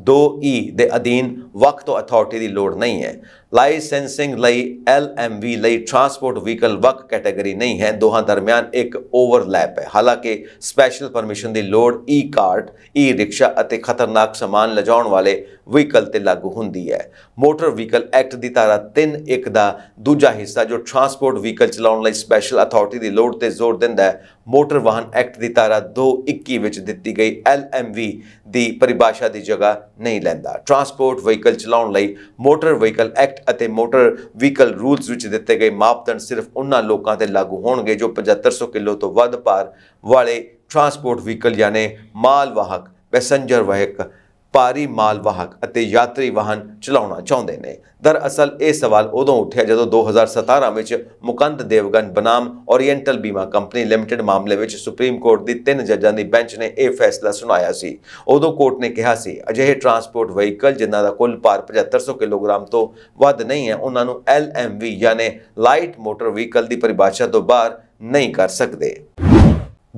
2E ਦੇ ਅਧੀਨ ਵਕਤ ਅਥਾਰਟੀ ਦੀ ਲੋੜ ਨਹੀਂ ਹੈ ਲਾਇਸੈਂਸਿੰਗ ਲਈ LMV ਲਈ ਟਰਾਂਸਪੋਰਟ ਵਹੀਕਲ ਵਕ ਕੈਟਾਗਰੀ ਨਹੀਂ ਹੈ ਦੋਹਾਂ ਦਰਮਿਆਨ ਇੱਕ ਓਵਰਲੈਪ ਹੈ ਹਾਲਾਂਕਿ ਸਪੈਸ਼ਲ ਪਰਮਿਸ਼ਨ ਦੀ ਲੋੜ ਈ ਕਾਰਟ ਈ ਰਿਕਸ਼ਾ ਅਤੇ ਖਤਰਨਾਕ ਸਮਾਨ ਲਿਜਾਉਣ ਵਾਲੇ ਵਹੀਕਲ ਤੇ ਲਾਗੂ ਹੁੰਦੀ ਹੈ ਮੋਟਰ ਵਹੀਕਲ ਐਕਟ ਦੀ ਧਾਰਾ 3.1 ਦਾ ਦੂਜਾ ਹਿੱਸਾ ਜੋ ਟਰਾਂਸਪੋਰਟ ਵਹੀਕਲ ਚਲਾਉਣ ਲਈ ਸਪੈਸ਼ਲ ਅਥਾਰਟੀ ਦੀ ਲੋੜ ਤੇ ਜ਼ੋਰ ਦਿੰਦਾ ਹੈ ਮੋਟਰ ਵਾਹਨ ਐਕਟ ਦੀ ਧਾਰਾ 2.21 ਵਿੱਚ ਦਿੱਤੀ ਗਈ LMV ਦੀ ਪਰਿਭਾਸ਼ਾ ਦੀ ਜਗ੍ਹਾ ਨਹੀਂ ਲੈਂਦਾ ਟਰਾਂਸਪੋਰਟ ਵਹੀਕਲ ਵਹੀਕਲ ਚਲਾਉਣ ਲਈ ਮੋਟਰ ਵਹੀਕਲ ਐਕਟ ਅਤੇ ਮੋਟਰ ਵਹੀਕਲ ਰੂਲਸ ਵਿੱਚ ਦਿੱਤੇ ਗਏ ਮਾਪਦੰਡ ਸਿਰਫ ਉਹਨਾਂ ਲੋਕਾਂ ਤੇ ਲਾਗੂ ਹੋਣਗੇ ਜੋ 7500 ਕਿਲੋ ਤੋਂ ਵੱਧ ਭਾਰ ਵਾਲੇ ਟਰਾਂਸਪੋਰਟ ਵਹੀਕਲ ਯਾਨੀ ਮਾਲ ਵਾਹਕ ਪੈਸੰਜਰ ਵਾਹਕ ਭਾਰੀ ਮਾਲ ਵਾਹਕ ਅਤੇ ਯਾਤਰੀ ਵਾਹਨ ਚਲਾਉਣਾ ਚਾਹੁੰਦੇ ਨੇ ਦਰਅਸਲ ਇਹ ਸਵਾਲ ਉਦੋਂ ਉੱਠਿਆ ਜਦੋਂ 2017 ਵਿੱਚ ਮੁਕੰਦ ਦੇਵਗਨ ਬਨਾਮ ਓਰੀਐਂਟਲ ਬੀਮਾ ਕੰਪਨੀ ਲਿਮਟਿਡ ਮਾਮਲੇ ਵਿੱਚ ਸੁਪਰੀਮ ਕੋਰਟ ਦੀ ਤਿੰਨ ਜੱਜਾਂ ਦੀ ਬੈਂਚ ਨੇ ਇਹ ਫੈਸਲਾ ਸੁਣਾਇਆ ਸੀ ਉਦੋਂ ਕੋਰਟ ਨੇ ਕਿਹਾ ਸੀ ਅਜਿਹੇ ਟਰਾਂਸਪੋਰਟ ਵਹੀਕਲ ਜਿਨ੍ਹਾਂ ਦਾ ਕੁੱਲ ਭਾਰ 7500 ਕਿਲੋਗ੍ਰਾਮ ਤੋਂ ਵੱਧ ਨਹੀਂ ਹੈ ਉਹਨਾਂ ਨੂੰ ਐਲਐਮਵੀ ਯਾਨੀ ਲਾਈਟ ਮੋਟਰ ਵਹੀਕਲ ਦੀ ਪਰਿਭਾਸ਼ਾ ਤੋਂ ਬਾਹਰ ਨਹੀਂ ਕਰ ਸਕਦੇ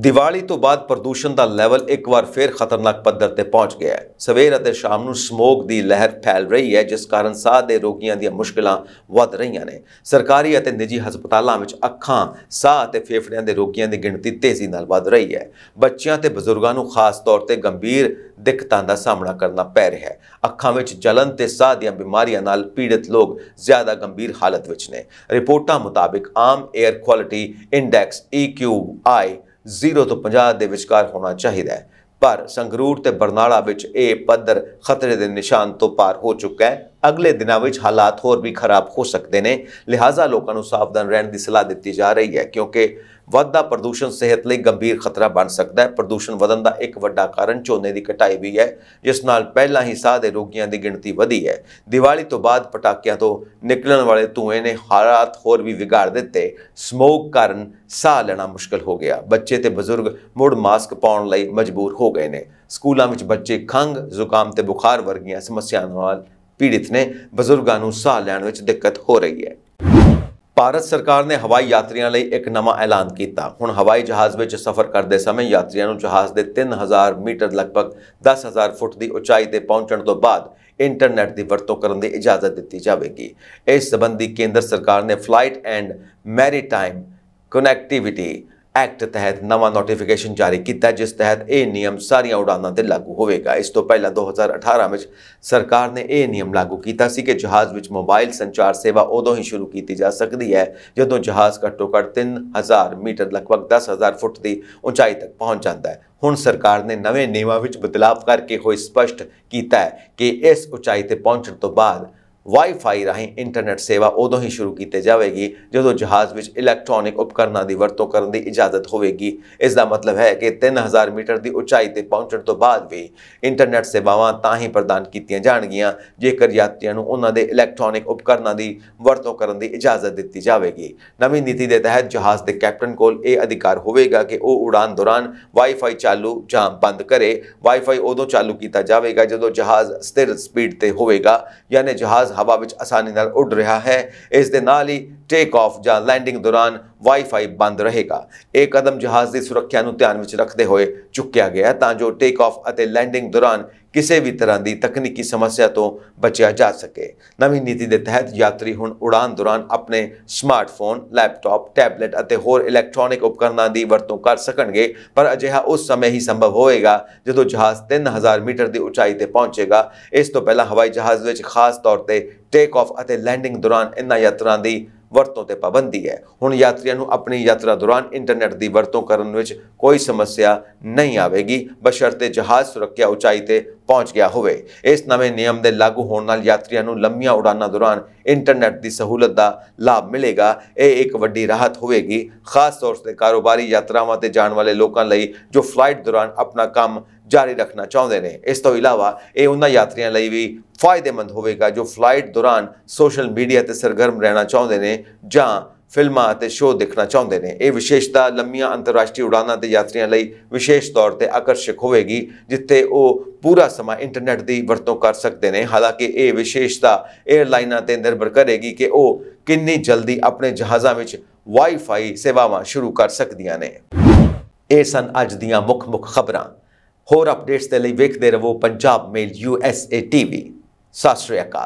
ਦੀਵਾਲੀ ਤੋਂ ਬਾਅਦ ਪ੍ਰਦੂਸ਼ਣ ਦਾ ਲੈਵਲ ਇੱਕ ਵਾਰ ਫੇਰ ਖਤਰਨਾਕ ਪੱਧਰ ਤੇ ਪਹੁੰਚ ਗਿਆ ਹੈ ਸਵੇਰ ਅਤੇ ਸ਼ਾਮ ਨੂੰ ਸਮੋਗ ਦੀ ਲਹਿਰ ਫੈਲ ਰਹੀ ਹੈ ਜਿਸ ਕਾਰਨ ਸਾਹ ਦੇ ਰੋਗੀਆਂ ਦੀਆਂ ਮੁਸ਼ਕਲਾਂ ਵੱਧ ਰਹੀਆਂ ਨੇ ਸਰਕਾਰੀ ਅਤੇ ਨਿੱਜੀ ਹਸਪਤਾਲਾਂ ਵਿੱਚ ਅੱਖਾਂ ਸਾਹ ਅਤੇ ਫੇਫੜਿਆਂ ਦੇ ਰੋਗੀਆਂ ਦੀ ਗਿਣਤੀ ਤੇਜ਼ੀ ਨਾਲ ਵੱਧ ਰਹੀ ਹੈ ਬੱਚਿਆਂ ਤੇ ਬਜ਼ੁਰਗਾਂ ਨੂੰ ਖਾਸ ਤੌਰ ਤੇ ਗੰਭੀਰ ਦਿੱਕਤਾਂ ਦਾ ਸਾਹਮਣਾ ਕਰਨਾ ਪੈ ਰਿਹਾ ਹੈ ਅੱਖਾਂ ਵਿੱਚ ਜਲਨ ਤੇ ਸਾਹ ਦੀਆਂ ਬਿਮਾਰੀਆਂ ਨਾਲ ਪੀੜਤ ਲੋਕ ਜ਼ਿਆਦਾ ਗੰਭੀਰ ਹਾਲਤ ਵਿੱਚ ਨੇ ਰਿਪੋਰਟਾਂ ਮੁਤਾਬਕ ਆਮ 에ਅਰ ਕੁਆਲਿਟੀ ਇੰਡੈਕਸ EQI 0 ਤੋਂ 50 ਦੇ ਵਿਚਕਾਰ ਹੋਣਾ ਚਾਹੀਦਾ ਹੈ ਪਰ ਸੰਗਰੂਰ ਤੇ ਬਰਨਾਲਾ ਵਿੱਚ ਇਹ ਪੱਧਰ ਖਤਰੇ ਦੇ ਨਿਸ਼ਾਨ ਤੋਂ ਪਾਰ ਹੋ ਚੁੱਕਾ ਹੈ ਅਗਲੇ ਦਿਨਾਂ ਵਿੱਚ ਹਾਲਾਤ ਹੋਰ ਵੀ ਖਰਾਬ ਹੋ ਸਕਦੇ ਨੇ ਲਿਹਾਜ਼ਾ ਲੋਕਾਂ ਨੂੰ ਸਾਵਧਾਨ ਰਹਿਣ ਦੀ ਸਲਾਹ ਦਿੱਤੀ ਜਾ ਰਹੀ ਹੈ ਕਿਉਂਕਿ ਵੱਧਦਾ ਪ੍ਰਦੂਸ਼ਣ ਸਿਹਤ ਲਈ ਗੰਭੀਰ ਖਤਰਾ ਬਣ ਸਕਦਾ ਹੈ ਪ੍ਰਦੂਸ਼ਣ ਵਧਣ ਦਾ ਇੱਕ ਵੱਡਾ ਕਾਰਨ ਝੋਨੇ ਦੀ ਕਟਾਈ ਵੀ ਹੈ ਜਿਸ ਨਾਲ ਪਹਿਲਾਂ ਹੀ ਸਾਹ ਦੇ ਰੋਗੀਆਂ ਦੀ ਗਿਣਤੀ ਵਧੀ ਹੈ ਦੀਵਾਲੀ ਤੋਂ ਬਾਅਦ ਪਟਾਕਿਆਂ ਤੋਂ ਨਿਕਲਣ ਵਾਲੇ ਧੂਏ ਨੇ ਹਾਲਾਤ ਹੋਰ ਵੀ ਵਿਗਾੜ ਦਿੱਤੇ ਸਮੋਕ ਕਾਰਨ ਸਾਹ ਲੈਣਾ ਮੁਸ਼ਕਲ ਹੋ ਗਿਆ ਬੱਚੇ ਤੇ ਬਜ਼ੁਰਗ ਮੁੜ ਮਾਸਕ ਪਾਉਣ ਲਈ ਮਜਬੂਰ ਹੋ ਗਏ ਨੇ ਸਕੂਲਾਂ ਵਿੱਚ ਬੱਚੇ ਖੰਗ ਜ਼ੁਕਾਮ ਤੇ ਬੁਖਾਰ ਵਰਗੀਆਂ ਸਮੱਸਿਆਵਾਂ ਨਾਲ ਪੀੜਿਤ ਨੇ ਬਜ਼ੁਰਗਾਂ ਨੂੰ ਸਾਹ ਲੈਣ ਵਿੱਚ ਦਿੱਕਤ ਹੋ ਰਹੀ ਹੈ ਭਾਰਤ ਸਰਕਾਰ ਨੇ ਹਵਾਈ ਯਾਤਰੀਆਂ ਲਈ ਇੱਕ ਨਵਾਂ ਐਲਾਨ ਕੀਤਾ ਹੁਣ ਹਵਾਈ ਜਹਾਜ਼ ਵਿੱਚ ਸਫ਼ਰ ਕਰਦੇ ਸਮੇਂ ਯਾਤਰੀਆਂ ਨੂੰ ਜਹਾਜ਼ ਦੇ 3000 ਮੀਟਰ ਲਗਭਗ 10000 ਫੁੱਟ ਦੀ ਉਚਾਈ ਤੇ ਪਹੁੰਚਣ ਤੋਂ ਬਾਅਦ ਇੰਟਰਨੈਟ ਦੀ ਵਰਤੋਂ ਕਰਨ ਦੀ ਇਜਾਜ਼ਤ ਦਿੱਤੀ ਜਾਵੇਗੀ ਇਸ ਸੰਬੰਧੀ ਕੇਂਦਰ ਸਰਕਾਰ ਨੇ Flight and Maritime Connectivity Act ਤਹਿਤ ਨਵਾਂ ਨੋਟੀਫਿਕੇਸ਼ਨ ਜਾਰੀ ਕੀਤਾ ਜਿਸ ਤਹਿਤ ਇਹ ਨਿਯਮ ਸਾਰੀਆਂ ਉਡਾਨਾਂ ਤੇ ਲਾਗੂ ਹੋਵੇਗਾ ਇਸ ਤੋਂ ਪਹਿਲਾਂ 2018 ਵਿੱਚ ਸਰਕਾਰ ਨੇ ਇਹ ਨਿਯਮ ਲਾਗੂ ਕੀਤਾ ਸੀ ਕਿ ਜਹਾਜ਼ ਵਿੱਚ ਮੋਬਾਈਲ ਸੰਚਾਰ ਸੇਵਾ ਉਦੋਂ ਹੀ ਸ਼ੁਰੂ ਕੀਤੀ ਜਾ ਸਕਦੀ ਹੈ ਜਦੋਂ ਜਹਾਜ਼ ਘੱਟੋ ਘੱਟ 3000 ਮੀਟਰ ਲਗਭਗ 10000 ਫੁੱਟ ਦੀ ਉਚਾਈ ਤੱਕ ਪਹੁੰਚ ਜਾਂਦਾ ਹੈ ਹੁਣ ਸਰਕਾਰ ਨੇ ਨਵੇਂ ਨਿਯਮਾਂ ਵਿੱਚ ਬਦਲਾਅ ਕਰਕੇ ਹੋਈ ਸਪਸ਼ਟ ਕੀਤਾ ਹੈ ਕਿ ਇਸ ਉਚਾਈ ਤੇ ਪਹੁੰਚਣ ਤੋਂ ਬਾਅਦ ਵਾਈਫਾਈ ਰਾਹੀਂ ਇੰਟਰਨੈਟ ਸੇਵਾ ਉਦੋਂ ਹੀ ਸ਼ੁਰੂ ਕੀਤੀ ਜਾਵੇਗੀ ਜਦੋਂ ਜਹਾਜ਼ ਵਿੱਚ ਇਲੈਕਟ੍ਰੋਨਿਕ ਉਪਕਰਨਾਂ ਦੀ ਵਰਤੋਂ ਕਰਨ ਦੀ ਇਜਾਜ਼ਤ ਹੋਵੇਗੀ ਇਸ ਦਾ ਮਤਲਬ ਹੈ ਕਿ 3000 ਮੀਟਰ ਦੀ ਉਚਾਈ ਤੇ ਪਹੁੰਚਣ ਤੋਂ ਬਾਅਦ ਵੀ ਇੰਟਰਨੈਟ ਸੇਵਾਵਾਂ ਤਾਂ ਹੀ ਪ੍ਰਦਾਨ ਕੀਤੀਆਂ ਜਾਣਗੀਆਂ ਜੇਕਰ ਯਾਤਰੀਆਂ ਨੂੰ ਉਹਨਾਂ ਦੇ ਇਲੈਕਟ੍ਰੋਨਿਕ ਉਪਕਰਨਾਂ ਦੀ ਵਰਤੋਂ ਕਰਨ ਦੀ ਇਜਾਜ਼ਤ ਦਿੱਤੀ ਜਾਵੇਗੀ ਨਵੀਂ ਨੀਤੀ ਦੇ ਤਹਿਤ ਜਹਾਜ਼ ਦੇ ਕੈਪਟਨ ਕੋਲ ਇਹ ਅਧਿਕਾਰ ਹੋਵੇਗਾ ਕਿ ਉਹ ਉਡਾਨ ਦੌਰਾਨ ਵਾਈਫਾਈ ਚਾਲੂ ਜਾਂ ਬੰਦ ਕਰੇ ਵਾਈਫਾਈ ਉਦੋਂ ਚਾਲੂ ਕੀਤਾ ਜਾਵੇਗਾ ਜਦੋਂ ਜਹਾਜ਼ ਸਥਿਰ ਸਪੀਡ ਤੇ ਹੋਵੇਗਾ ਯਾਨੀ ਜਹਾਜ਼ ਹਵਾ ਵਿੱਚ ਆਸਾਨੀ ਨਾਲ ਉੱਡ ਰਿਹਾ ਹੈ ਇਸ ਦੇ ਨਾਲ ਹੀ ਟੇਕ ਆਫ ਜਾਂ ਲੈਂਡਿੰਗ ਦੌਰਾਨ ਵਾਈਫਾਈ ਬੰਦ ਰਹੇਗਾ ਇਹ ਕਦਮ ਜਹਾਜ਼ ਦੀ ਸੁਰੱਖਿਆ ਨੂੰ ਧਿਆਨ ਵਿੱਚ ਰੱਖਦੇ ਹੋਏ ਚੁੱਕਿਆ ਗਿਆ ਤਾਂ ਜੋ ਟੇਕ ਆਫ ਅਤੇ ਲੈਂਡਿੰਗ ਦੌਰਾਨ ਕਿਸੇ ਵੀ ਤਰ੍ਹਾਂ ਦੀ ਤਕਨੀਕੀ ਸਮੱਸਿਆ ਤੋਂ ਬਚਿਆ ਜਾ ਸਕੇ ਨਵੀਂ ਨੀਤੀ ਦੇ ਤਹਿਤ ਯਾਤਰੀ ਹੁਣ ਉਡਾਨ ਦੌਰਾਨ ਆਪਣੇ ਸਮਾਰਟਫੋਨ ਲੈਪਟਾਪ ਟੈਬਲੇਟ ਅਤੇ ਹੋਰ ਇਲੈਕਟ੍ਰੋਨਿਕ ਉਪਕਰਨਾਂ ਦੀ ਵਰਤੋਂ ਕਰ ਸਕਣਗੇ ਪਰ ਅਜਿਹਾ ਉਸ ਸਮੇਂ ਹੀ ਸੰਭਵ ਹੋਵੇਗਾ ਜਦੋਂ ਜਹਾਜ਼ 3000 ਮੀਟਰ ਦੀ ਉਚਾਈ ਤੇ ਪਹੁੰਚੇਗਾ ਇਸ ਤੋਂ ਪਹਿਲਾਂ ਹਵਾਈ ਜਹਾਜ਼ ਵਿੱਚ ਖਾਸ ਤੌਰ ਤੇ ਟੇਕ ਆਫ ਅਤੇ ਲੈਂਡਿੰਗ ਦੌਰਾਨ ਇਨ੍ਹਾਂ ਯਾਤਰਾਂ ਦੀ ਵਰਤੋਂ ਤੇ ਪਾਬੰਦੀ ਹੈ ਹੁਣ ਯਾਤਰੀਆਂ ਨੂੰ ਆਪਣੀ ਯਾਤਰਾ ਦੌਰਾਨ ਇੰਟਰਨੈਟ ਦੀ ਵਰਤੋਂ ਕਰਨ ਵਿੱਚ ਕੋਈ ਸਮੱਸਿਆ ਨਹੀਂ ਆਵੇਗੀ ਬਸ਼ਰਤੇ ਜਹਾਜ਼ ਸੁਰੱਖਿਆ ਉਚਾਈ ਤੇ ਪਹੁੰਚ ਗਿਆ ਹੋਵੇ ਇਸ ਨਵੇਂ ਨਿਯਮ ਦੇ ਲਾਗੂ ਹੋਣ ਨਾਲ ਯਾਤਰੀਆਂ ਨੂੰ ਲੰਮੀਆਂ ਉਡਾਨਾਂ ਦੌਰਾਨ ਇੰਟਰਨੈਟ ਦੀ ਸਹੂਲਤ ਦਾ ਲਾਭ ਮਿਲੇਗਾ ਇਹ ਇੱਕ ਵੱਡੀ ਰਾਹਤ ਹੋਵੇਗੀ ਖਾਸ ਤੌਰ ਤੇ ਕਾਰੋਬਾਰੀ ਯਾਤਰਾਵਾਂ ਤੇ ਜਾਣ ਵਾਲੇ ਲੋਕਾਂ ਲਈ ਜੋ ਫਲਾਈਟ ਦੌਰਾਨ ਆਪਣਾ ਕੰਮ ਜਾਰੀ ਰੱਖਣਾ ਚਾਹੁੰਦੇ ਨੇ ਇਸ ਤੋਂ ਇਲਾਵਾ ਇਹ ਉਹਨਾਂ ਯਾਤਰੀਆਂ ਲਈ ਵੀ ਫਾਇਦੇਮੰਦ ਹੋਵੇਗਾ ਜੋ ਫਲਾਈਟ ਦੌਰਾਨ ਸੋਸ਼ਲ ਮੀਡੀਆ ਤੇ ਸਰਗਰਮ ਰਹਿਣਾ ਚਾਹੁੰਦੇ ਨੇ ਜਾਂ ਫਿਲਮਾਂ ਅਤੇ ਸ਼ੋਅ ਦੇਖਣਾ ਚਾਹੁੰਦੇ ਨੇ ਇਹ ਵਿਸ਼ੇਸ਼ਤਾ ਲੰਮੀਆਂ ਅੰਤਰਰਾਸ਼ਟਰੀ ਉਡਾਨਾਂ ਤੇ ਯਾਤਰੀਆਂ ਲਈ ਵਿਸ਼ੇਸ਼ ਤੌਰ ਤੇ ਆਕਰਸ਼ਕ ਹੋਵੇਗੀ ਜਿੱਥੇ ਉਹ ਪੂਰਾ ਸਮਾਂ ਇੰਟਰਨੈਟ ਦੀ ਵਰਤੋਂ ਕਰ ਸਕਦੇ ਨੇ ਹਾਲਾਂਕਿ ਇਹ ਵਿਸ਼ੇਸ਼ਤਾ 에ਅਰਲਾਈਨਾਂ ਤੇ ਨਿਰਭਰ ਕਰੇਗੀ ਕਿ ਉਹ ਕਿੰਨੀ ਜਲਦੀ ਆਪਣੇ ਜਹਾਜ਼ਾਂ ਵਿੱਚ ਵਾਈਫਾਈ ਸੇਵਾਵਾਂ ਸ਼ੁਰੂ ਕਰ ਸਕਦੀਆਂ ਨੇ ਇਹ ਸਨ ਅੱਜ ਦੀਆਂ ਮੁੱਖ-ਮੁੱਖ ਖਬਰਾਂ ਹੋਰ ਅਪਡੇਟਸ ਦੇ ਲਈ ਵੇਖਦੇ ਰਹੋ ਪੰਜਾਬ ਮੇਲ ਯੂਐਸਏ ਟੀਵੀ ਸਤਿ ਸ਼੍ਰੀ